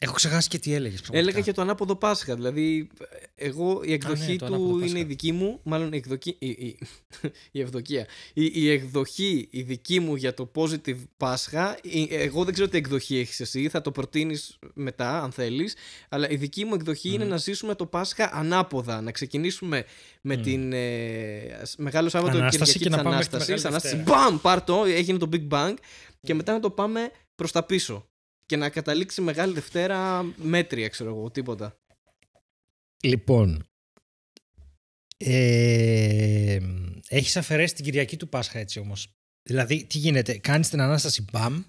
Έχω ξεχάσει και τι έλεγες. Έλεγα και το ανάποδο Πάσχα. Δηλαδή, ε, εγώ η εκδοχή ναι, του είναι η δική μου. Μάλλον η, εκδοχή, η, η, η ευδοκία. Η, η εκδοχή η δική μου για το positive Πάσχα. Εγώ δεν ξέρω τι εκδοχή έχεις εσύ. Θα το προτείνεις μετά, αν θέλεις. Αλλά η δική μου εκδοχή είναι να ζήσουμε το Πάσχα ανάποδα. Να ξεκινήσουμε με mm. την. Ε, μεγάλο Σάββατο και Κυριακή τη Ανάσταση. Ανάσταση. Μπαμ! Πάρτο! Έγινε το Big Bang. Και μετά να το πάμε προς τα πίσω και να καταλήξει Μεγάλη Δευτέρα μέτρια, ξέρω εγώ, τίποτα. Λοιπόν, ε, έχεις αφαιρέσει την Κυριακή του Πάσχα έτσι όμως. Δηλαδή, τι γίνεται, κάνεις την Ανάσταση μπαμ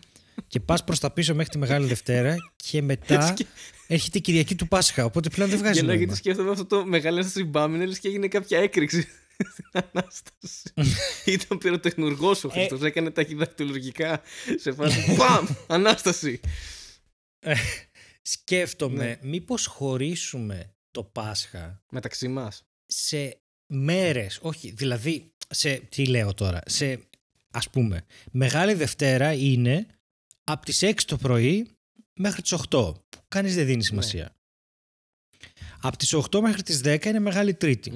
και πας προς τα πίσω μέχρι τη Μεγάλη Δευτέρα και μετά έρχεται η Κυριακή του Πάσχα, οπότε πλέον δεν βγάζει νόημα. Γιατί σκέφτομαι αυτό το Μεγάλη Ανάσταση μπαμ, είναι και έγινε κάποια έκρηξη. Ανάσταση. Ήταν πυροτεχνουργός ο ε, Χριστός. Έκανε ταχυδακτηλουργικά σε φάση. Παμ! Ανάσταση. Ε, σκέφτομαι, ναι. μήπως χωρίσουμε το Πάσχα. Μεταξύ μας. Σε μέρες. Όχι, δηλαδή. Σε, τι λέω τώρα. Σε, ας πούμε, Μεγάλη Δευτέρα είναι από τις 6 το πρωί μέχρι τις 8. Κανείς δεν δίνει ναι. σημασία. Από τις 8 μέχρι τις 10 είναι Μεγάλη Τρίτη.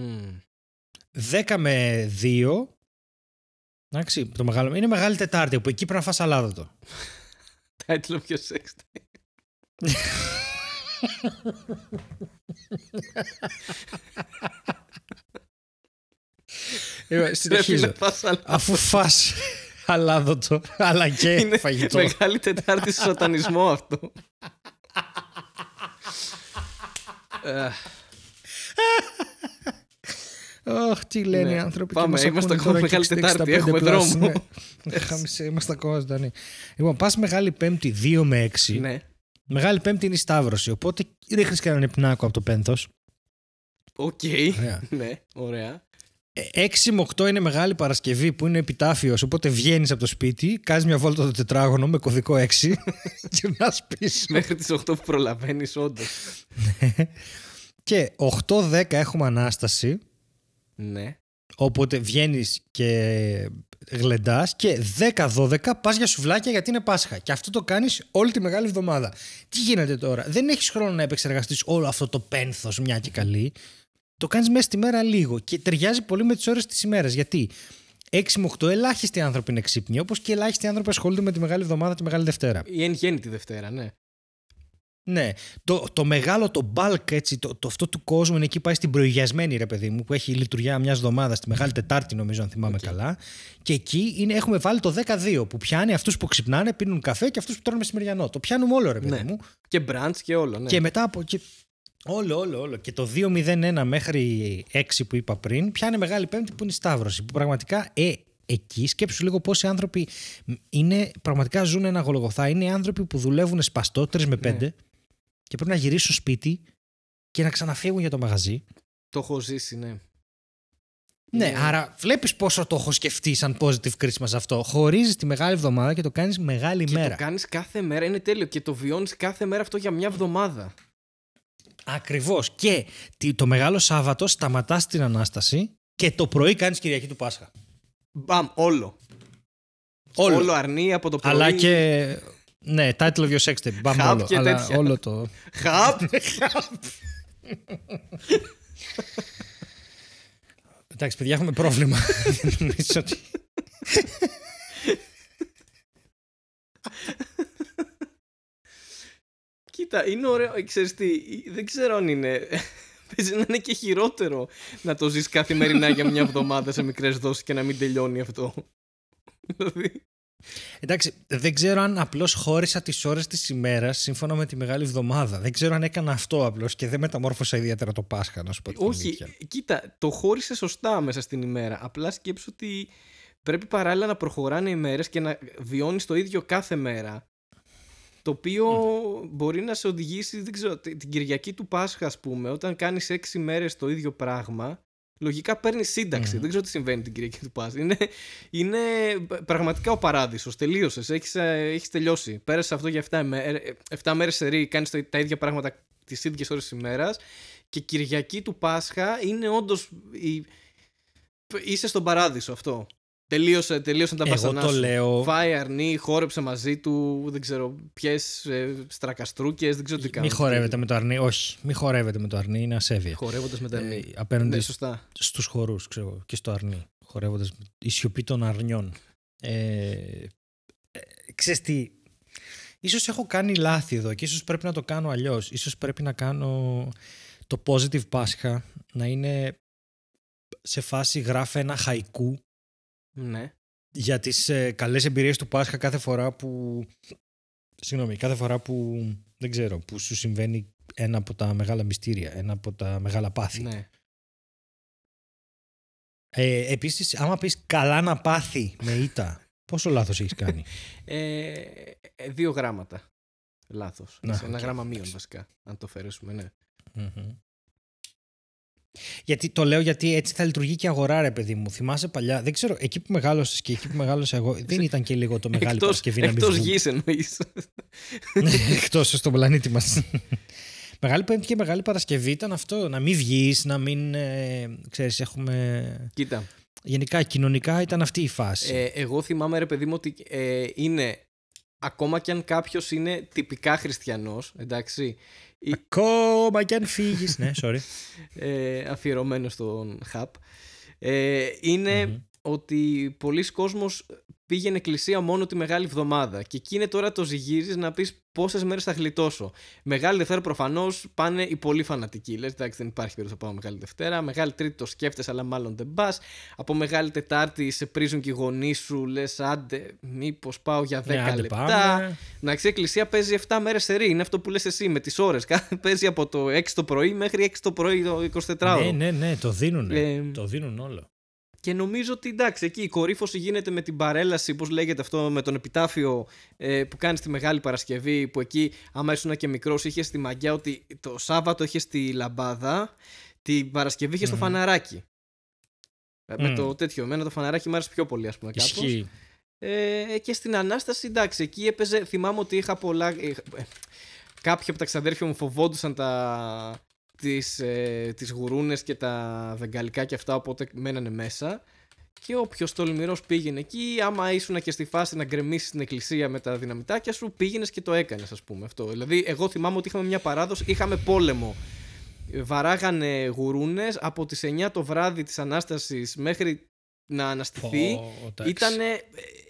10 με 2. Εντάξει, το μεγάλο... Είναι μεγάλη Τετάρτη που εκεί πρέπει να φας το. Title of your sex Συνεχίζω. Αφού φας αλάδωτο αλλά και Είναι φαγητό. μεγάλη Τετάρτη σατανισμό αυτό. Ε. Αχ, τι λένε οι ναι. άνθρωποι. Πάμε, είμαστε ακόμα Μεγάλη Τετάρτη. Έχουμε δρόμο. Ναι. Είμαστε ακόμα ζωντανοί. Λοιπόν, πας Μεγάλη Πέμπτη 2 με 6. Ναι. Μεγάλη Πέμπτη είναι η Σταύρωση. Οπότε ρίχνει κανέναν υπνάκο από το πένθος. Οκ. Ναι, ωραία. 6 ε, με 8 είναι Μεγάλη Παρασκευή που είναι επιτάφιος. Οπότε βγαίνεις από το σπίτι, κάνεις μια βόλτα το τετράγωνο με κωδικό 6 και να πίσω. Μέχρι τις 8 που προλαβαίνεις, όντως. και 8-10 έχουμε ανάσταση. Ναι. Οπότε βγαίνεις και γλεντάς και 10-12 πας για σουβλάκια γιατί είναι Πάσχα. Και αυτό το κάνεις όλη τη μεγάλη εβδομάδα. Τι γίνεται τώρα, δεν έχεις χρόνο να επεξεργαστείς όλο αυτό το πένθος, μια και καλή. Το κάνεις μέσα στη μέρα λίγο και ταιριάζει πολύ με τις ώρες της ημέρας. Γιατί 6 με 8 ελάχιστοι άνθρωποι είναι ξύπνοι, όπως και ελάχιστοι άνθρωποι ασχολούνται με τη μεγάλη εβδομάδα τη μεγάλη Δευτέρα. Η εν γέννη τη Δευτέρα, ναι. Ναι, το, το μεγάλο, το bulk, έτσι, το, το αυτό του κόσμου είναι εκεί πάει στην προηγιασμένη, ρε παιδί μου, που έχει λειτουργιά μιας εβδομάδας, τη Μεγάλη Τετάρτη, νομίζω, αν θυμάμαι okay. καλά. Και εκεί είναι, έχουμε βάλει το 12 που πιάνει αυτούς που ξυπνάνε, πίνουν καφέ και αυτούς που τρώνε μεσημεριανό. Το πιάνουμε όλο, ρε παιδί ναι. μου. Και μπραντ και όλο. Ναι. Και μετά από. Και... Όλο, όλο, όλο. Και το 2-0-1 μέχρι 6 που είπα πριν, πιάνει Μεγάλη Πέμπτη που είναι η Σταύρωση. Που πραγματικά ε, εκεί σκέψου λίγο πόσοι άνθρωποι είναι, πραγματικά ζουν ένα γολογοθά. Είναι άνθρωποι που δουλεύουν σπαστό 3 με 5. Ναι και πρέπει να γυρίσουν σπίτι και να ξαναφύγουν για το μαγαζί. Το έχω ζήσει, ναι. Ναι, ναι. άρα βλέπεις πόσο το έχω σκεφτεί σαν positive Christmas αυτό. Χωρίζεις τη μεγάλη εβδομάδα και το κάνεις μεγάλη και μέρα. Το κάνεις κάθε μέρα, είναι τέλειο. Και το βιώνεις κάθε μέρα αυτό για μια εβδομάδα. Ακριβώς. Και το μεγάλο Σάββατο σταματάς την ανάσταση και το πρωί κάνεις Κυριακή του Πάσχα. Μπαμ, όλο. Όλο, όλο αρνεί από το πρωί. Αλλά και ναι, title of your sex tape. Μπαμ όλο. Και αλλά όλο το. Χαπ. Εντάξει, παιδιά, έχουμε πρόβλημα. Κοίτα, είναι ωραίο. Ξέρεις τι, δεν ξέρω αν είναι. Παίζει να είναι και χειρότερο να το ζεις καθημερινά για μια εβδομάδα σε μικρές δόσεις και να μην τελειώνει αυτό. Δηλαδή... Εντάξει, δεν ξέρω αν απλώς χώρισα τις ώρες της ημέρας σύμφωνα με τη μεγάλη εβδομάδα. Δεν ξέρω αν έκανα αυτό απλώς και δεν μεταμόρφωσα ιδιαίτερα το Πάσχα, να σου πω. Όχι, κοίτα, το χώρισε σωστά μέσα στην ημέρα. Απλά σκέψω ότι πρέπει παράλληλα να προχωράνε οι μέρες και να βιώνεις το ίδιο κάθε μέρα. Το οποίο μπορεί να σε οδηγήσει, δεν ξέρω, την Κυριακή του Πάσχα, ας πούμε, όταν κάνεις έξι μέρες το ίδιο πράγμα, λογικά παίρνει σύνταξη. Δεν ξέρω τι συμβαίνει την Κυριακή του Πάσχα. Είναι, είναι πραγματικά ο παράδεισος. Τελείωσες. Έχεις ε, τελειώσει. Πέρασε αυτό για 7, μέρε μέρες σε ρί. Κάνεις τα ίδια πράγματα τις ίδιες ώρες της ημέρας. Και Κυριακή του Πάσχα είναι όντως. Η... Είσαι στον παράδεισο αυτό. Τελείωσε, τελείωσαν τα μπαστανά Εγώ το λέω. Φάει αρνή, χόρεψε μαζί του, δεν ξέρω ποιες ε, στρακαστρούκες, δεν ξέρω τι κάνει. Μη χορεύετε με το αρνή, όχι. Μη χορεύετε με το αρνή, είναι ασέβεια. Χορεύοντας με το αρνή. Ε, απέναντι ναι, σωστά. στους χορούς ξέρω, και στο αρνή. Χορεύοντας η σιωπή των αρνιών. Ε, ε, ξέρεις τι, ίσως έχω κάνει λάθη εδώ και ίσως πρέπει να το κάνω αλλιώς. Ίσως πρέπει να κάνω το positive Πάσχα να είναι σε φάση γράφει ένα χαϊκού ναι. Για τις ε, καλές εμπειρίες του Πάσχα κάθε φορά που... Συγγνώμη, κάθε φορά που... Δεν ξέρω, που σου συμβαίνει ένα από τα μεγάλα μυστήρια, ένα από τα μεγάλα πάθη. Ναι. Ε, επίσης, άμα πεις καλά να πάθει με ήττα, πόσο λάθος έχεις κάνει. ε, δύο γράμματα λάθος. ένα γράμμα μείον βασικά, αν το αφαιρέσουμε, ναι. Γιατί, το λέω γιατί έτσι θα λειτουργεί και η αγορά, ρε παιδί μου. Θυμάσαι παλιά, δεν ξέρω, εκεί που μεγάλωσες και εκεί που μεγάλωσα εγώ, δεν ήταν και λίγο το μεγάλο Παρασκευή να μην Εκτός γης εννοείς. Εκτός στον πλανήτη μας. Μεγάλη Πέμπτη και Μεγάλη Παρασκευή ήταν αυτό. Να μην βγεις, να μην. Ε, ξέρεις, έχουμε. Κοίτα. Γενικά, κοινωνικά ήταν αυτή η φάση. Ε, εγώ θυμάμαι, ρε παιδί μου, ότι ε, είναι. Ακόμα και αν κάποιος είναι τυπικά χριστιανός, εντάξει, Ακόμα και αν φύγεις. ναι, sorry. Ε, αφιερωμένο στον Χαπ. ειναι ότι πολλοί κόσμος πήγαινε εκκλησία μόνο τη Μεγάλη εβδομάδα. Και εκεί είναι τώρα το ζυγίζεις να πεις πόσες μέρες θα γλιτώσω. Μεγάλη Δευτέρα προφανώς πάνε οι πολύ φανατικοί. Λες, εντάξει, δεν υπάρχει περίπτωση να πάω Μεγάλη Δευτέρα. Μεγάλη Τρίτη το σκέφτεσαι, αλλά μάλλον δεν πας. Από Μεγάλη Τετάρτη σε πρίζουν και οι γονείς σου, λες, άντε, μήπως πάω για 10 ναι, λεπτά. Να ξέρεις, η Εκκλησία παίζει 7 μέρες σε ρί. Είναι αυτό που λες εσύ με τις ώρες. παίζει από το 6 το πρωί μέχρι 6 το πρωί το 24ωρο. Ναι, ναι, ναι, το δίνουν. Ε, το δίνουν όλο. Και νομίζω ότι εντάξει, εκεί η κορύφωση γίνεται με την παρέλαση, πώς λέγεται αυτό, με τον επιτάφιο ε, που κάνει τη Μεγάλη Παρασκευή. Που εκεί, άμα ήσουν και μικρός, είχες τη μαγιά ότι το Σάββατο είχες τη λαμπάδα, τη Παρασκευή είχες το φαναράκι. Ε, με το τέτοιο. Εμένα το φαναράκι μου άρεσε πιο πολύ, ας πούμε, κάπως. Ε, ε, και στην Ανάσταση, εντάξει, εκεί έπαιζε. Θυμάμαι ότι είχα πολλά. Ε, κάποιοι από τα ξαδέρφια μου φοβόντουσαν τα, τις, ε, τις γουρούνες και τα βεγγαλικά και αυτά οπότε μένανε μέσα και όποιος τολμηρός πήγαινε εκεί, άμα ήσουν και στη φάση να γκρεμίσεις την εκκλησία με τα δυναμητάκια σου, πήγαινες και το έκανες, ας πούμε αυτό. Δηλαδή, εγώ θυμάμαι ότι είχαμε μια παράδοση, είχαμε πόλεμο. Βαράγανε γουρούνες από τις 9 το βράδυ της ανάστασης μέχρι να αναστηθεί. ήτανε, ε,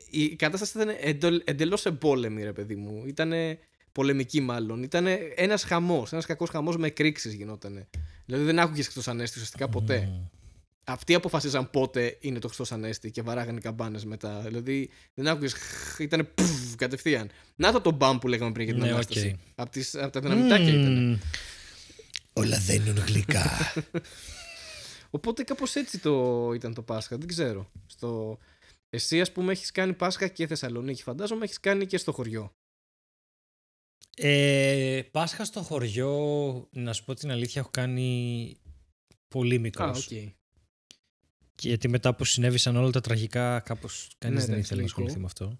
η κατάσταση ήταν εντελώς εμπόλεμη, ρε παιδί μου. Ήτανε πολεμική μάλλον. Ήταν ένας χαμός, ένας κακός χαμός με εκρήξεις γινόταν. Δηλαδή δεν άκουγες Χριστό Ανέστη ουσιαστικά ποτέ. Mm. Αυτοί αποφασίζαν πότε είναι το Χριστό Ανέστη και οι καμπάνες μετά. Δηλαδή δεν άκουγες. Ήταν πουφ, κατευθείαν. Να το τον μπαμ που λέγαμε πριν για την ναι, Από, από τα δυναμητάκια mm. ήταν. Όλα είναι γλυκά. Οπότε κάπως έτσι το ήταν το Πάσχα. Δεν ξέρω. Στο... Εσύ, ας πούμε, έχεις κάνει Πάσχα και Θεσσαλονίκη. Φαντάζομαι έχεις κάνει και στο χωριό. Ε, Πάσχα στο χωριό, να σου πω την αλήθεια, έχω κάνει πολύ μικρός. okay. Και γιατί μετά που συνέβησαν όλα τα τραγικά, κάπως κανείς ναι, δεν ήθελε να ασχοληθεί με αυτό.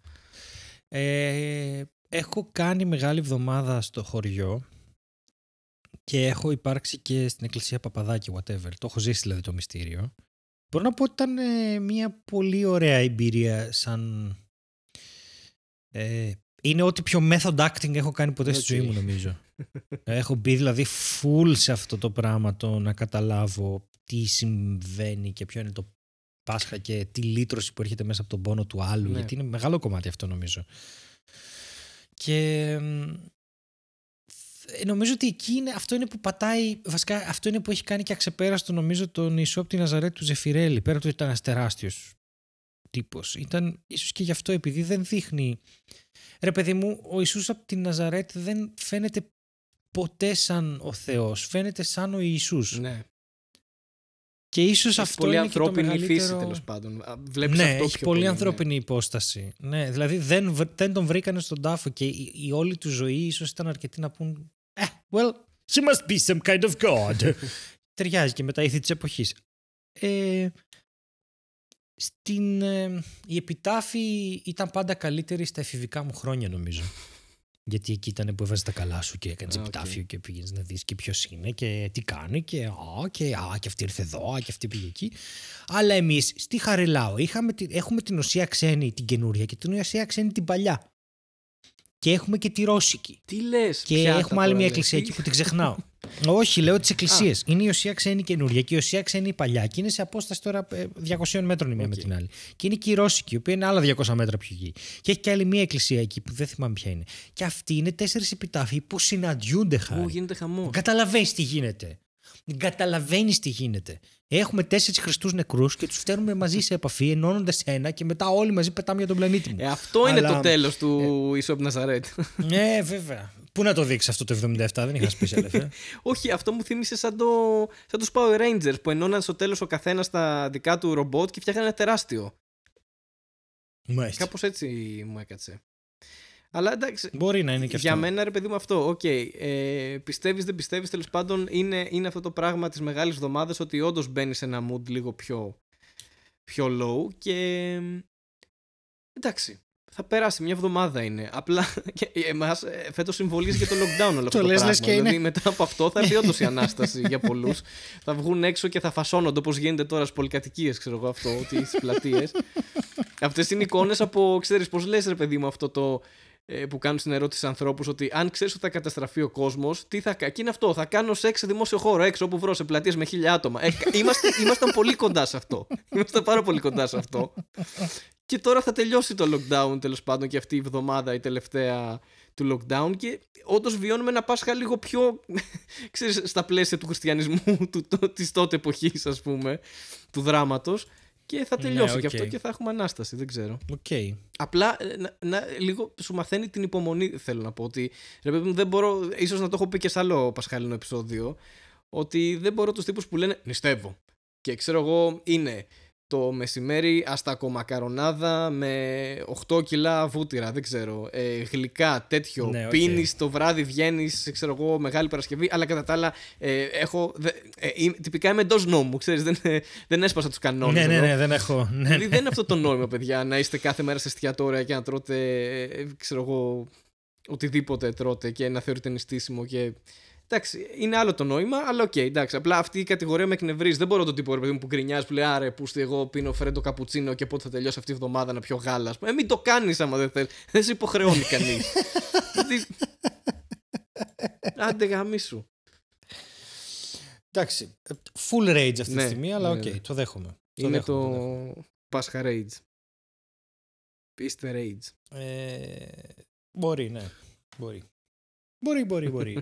Ε, έχω κάνει μεγάλη εβδομάδα στο χωριό και έχω υπάρξει και στην εκκλησία Παπαδάκη, whatever. Το έχω ζήσει δηλαδή το μυστήριο. Μπορώ να πω ότι ήταν ε, μια πολύ ωραία εμπειρία σαν ε, είναι ό,τι πιο method acting έχω κάνει ποτέ στη ζωή μου νομίζω. έχω μπει δηλαδή full σε αυτό το πράγμα το να καταλάβω τι συμβαίνει και ποιο είναι το Πάσχα και τι λύτρωση που έρχεται μέσα από τον πόνο του άλλου. Ναι. Γιατί είναι μεγάλο κομμάτι αυτό νομίζω. Και ε, νομίζω ότι εκεί είναι, αυτό είναι που πατάει, βασικά αυτό είναι που έχει κάνει και αξεπέραστο νομίζω τον Ισό από τη Ναζαρέτ του Ζεφιρέλη. Πέρα του ήταν ένας τεράστιος τύπος. Ήταν ίσως και γι' αυτό επειδή δεν δείχνει ρε παιδί μου, ο Ιησούς από την Ναζαρέτ δεν φαίνεται ποτέ σαν ο Θεός. Φαίνεται σαν ο Ιησούς. Ναι. Και ίσως έχει αυτό πολύ είναι ανθρώπινη και το μεγαλύτερο... φύση τέλος πάντων. Βλέπεις ναι, αυτό έχει πολύ, ναι. ανθρώπινη υπόσταση. Ναι, δηλαδή δεν, τον βρήκανε στον τάφο και η, η, όλη του ζωή ίσως ήταν αρκετή να πούν eh, well, she must be some kind of god. Ταιριάζει και με τα ήθη της εποχής. Ε, στην, η επιτάφη ήταν πάντα καλύτερη στα εφηβικά μου χρόνια νομίζω. Γιατί εκεί ήταν που έβαζε τα καλά σου και έκανες okay. επιτάφιο και πήγε να δεις και ποιος είναι και τι κάνει και α, και α, και αυτή ήρθε εδώ, α, και αυτή πήγε εκεί. Αλλά εμείς στη Χαριλάου είχαμε, έχουμε την ουσία ξένη την καινούρια και την ουσία ξένη την παλιά. Και έχουμε και τη Ρώσικη. Τι λες, Και έχουμε άλλη μια εκκλησία εκεί που την ξεχνάω. Όχι, λέω τις εκκλησίες. Είναι η Οσία Ξένη καινούρια και η Οσία Ξένη παλιά. Και είναι σε απόσταση τώρα 200 ε, μέτρων η μία με την άλλη. Και είναι και η Ρώσικη, η οποία είναι άλλα 200 μέτρα πιο γη. Και έχει και άλλη μία εκκλησία εκεί που δεν θυμάμαι ποια είναι. Και αυτοί είναι τέσσερις επιτάφοι που συναντιούνται χάρη. Που γίνεται χαμός. Καταλαβαίνεις τι γίνεται καταλαβαίνεις τι γίνεται. Έχουμε τέσσερις χριστούς νεκρούς και τους φέρνουμε μαζί σε επαφή, ενώνονται σε ένα και μετά όλοι μαζί πετάμε για τον πλανήτη μου. Ε, αυτό Αλλά... είναι το τέλος του ε... Ισόπ Ναζαρέτ. Ναι, βέβαια. Πού να το δείξεις αυτό το 77, δεν είχα πει σε Όχι, αυτό μου θύμισε σαν, το, σαν τους Power Rangers που ενώναν στο τέλος ο καθένας τα δικά του ρομπότ και φτιάχνανε ένα τεράστιο. Κάπως έτσι μου έκατσε. Αλλά εντάξει. Μπορεί να είναι και Για μένα, ρε παιδί μου, αυτό. Οκ. Okay, ε, πιστεύεις, δεν πιστεύεις, τέλος πάντων είναι, είναι αυτό το πράγμα της μεγάλης εβδομάδας ότι όντως μπαίνει σε ένα mood λίγο πιο, πιο low και. Εντάξει. Θα περάσει, μια εβδομάδα είναι. Απλά εμάς ε, φέτος συμβολίζει και το lockdown όλο αυτό. Το, το λες, πράγμα. Λες και είναι. Δηλαδή, μετά από αυτό θα έρθει όντως η ανάσταση για πολλούς. θα βγουν έξω και θα φασώνονται όπως γίνεται τώρα στις πολυκατοικίες, ξέρω εγώ αυτό, ότι στις πλατείες. Αυτές είναι εικόνες από, ξέρεις, πώς λες, ρε παιδί μου, αυτό το ε, που κάνουν στην ερώτηση ανθρώπους ότι αν ξέρεις ότι θα καταστραφεί ο κόσμος, τι θα κάνει. είναι αυτό. Θα κάνω σεξ σε δημόσιο χώρο, έξω όπου βρω, σε πλατείες με χίλια άτομα. Ε, είμαστε, ήμασταν πολύ κοντά σε αυτό. Ήμασταν πάρα πολύ κοντά σε αυτό. Και τώρα θα τελειώσει το lockdown τέλος πάντων και αυτή η εβδομάδα η τελευταία του lockdown και όντως βιώνουμε ένα Πάσχα λίγο πιο ξέρεις, στα πλαίσια του χριστιανισμού του, της τότε εποχής ας πούμε του δράματος και θα ναι, τελειώσει ναι, και αυτό και θα έχουμε ανάσταση. Δεν ξέρω. Okay. Απλά ε, να, να, λίγο σου μαθαίνει την υπομονή, θέλω να πω. Ότι δεν μπορώ, ίσως να το έχω πει και σε άλλο πασχαλινό επεισόδιο, ότι δεν μπορώ τους τύπους που λένε νηστεύω. Και ξέρω εγώ, είναι το μεσημέρι αστακομακαρονάδα με 8 κιλά βούτυρα, δεν ξέρω, ε, γλυκά, τέτοιο. Ναι, Πίνεις το βράδυ, βγαίνεις, ξέρω εγώ, Μεγάλη Παρασκευή. Αλλά κατά τα άλλα, ε, έχω, ε, ε, ε, τυπικά είμαι εντός νόμου, ξέρεις, δεν, δεν έσπασα τους κανόνες. Ναι, ναι, ναι, δεν έχω. Ναι, δηλαδή, ναι, Δεν είναι αυτό το νόημα, παιδιά, να είστε κάθε μέρα σε εστιατόρια και να τρώτε, ξέρω εγώ, οτιδήποτε τρώτε και να θεωρείτε νηστίσιμο και... Εντάξει, είναι άλλο το νόημα, αλλά οκ, okay, εντάξει. Απλά αυτή η κατηγορία με εκνευρίζει. Δεν μπορώ τον τύπο ρε παιδί μου που γκρινιάζει, που λέει Άρε, που εγώ πίνω φρέντο καπουτσίνο και πότε θα τελειώσει αυτή η εβδομάδα να πιω γάλα. Ε, μην το κάνεις άμα δεν θε. Δεν σε υποχρεώνει κανείς. Άντε σου. Εντάξει. Full rage αυτή τη ναι, στιγμή, ναι, αλλά ναι, οκ, okay, το δέχομαι. Είναι το, Πάσχα rage. Είστε rage. Ε, μπορεί, ναι. Μπορεί. Μπορεί, μπορεί, μπορεί.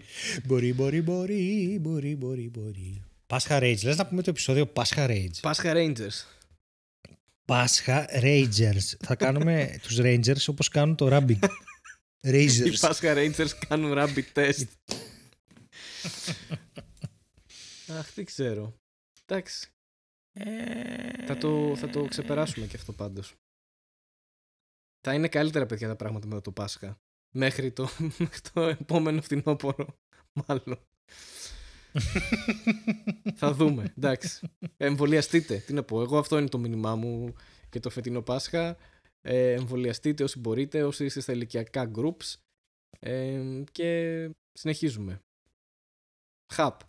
μπορεί, μπορεί, μπορεί, μπορεί, μπορεί, μπορεί. Πάσχα Rage. Λες να πούμε το επεισόδιο Πάσχα Rage. Πάσχα Rangers. Πάσχα Rangers. Θα κάνουμε τους Rangers όπως κάνουν το Rabbit. Rangers. Οι Πάσχα Rangers κάνουν Rabbit Test. Αχ, τι ξέρω. Εντάξει. Θα, το, θα το ξεπεράσουμε και αυτό πάντως. Θα είναι καλύτερα παιδιά τα πράγματα με το Πάσχα μέχρι το, το επόμενο φθινόπωρο. Μάλλον. θα δούμε. Εντάξει. Εμβολιαστείτε. Τι να πω. Εγώ αυτό είναι το μήνυμά μου και το φετινό Πάσχα. Ε, εμβολιαστείτε όσοι μπορείτε, όσοι είστε στα ηλικιακά groups. Ε, και συνεχίζουμε. Χαπ.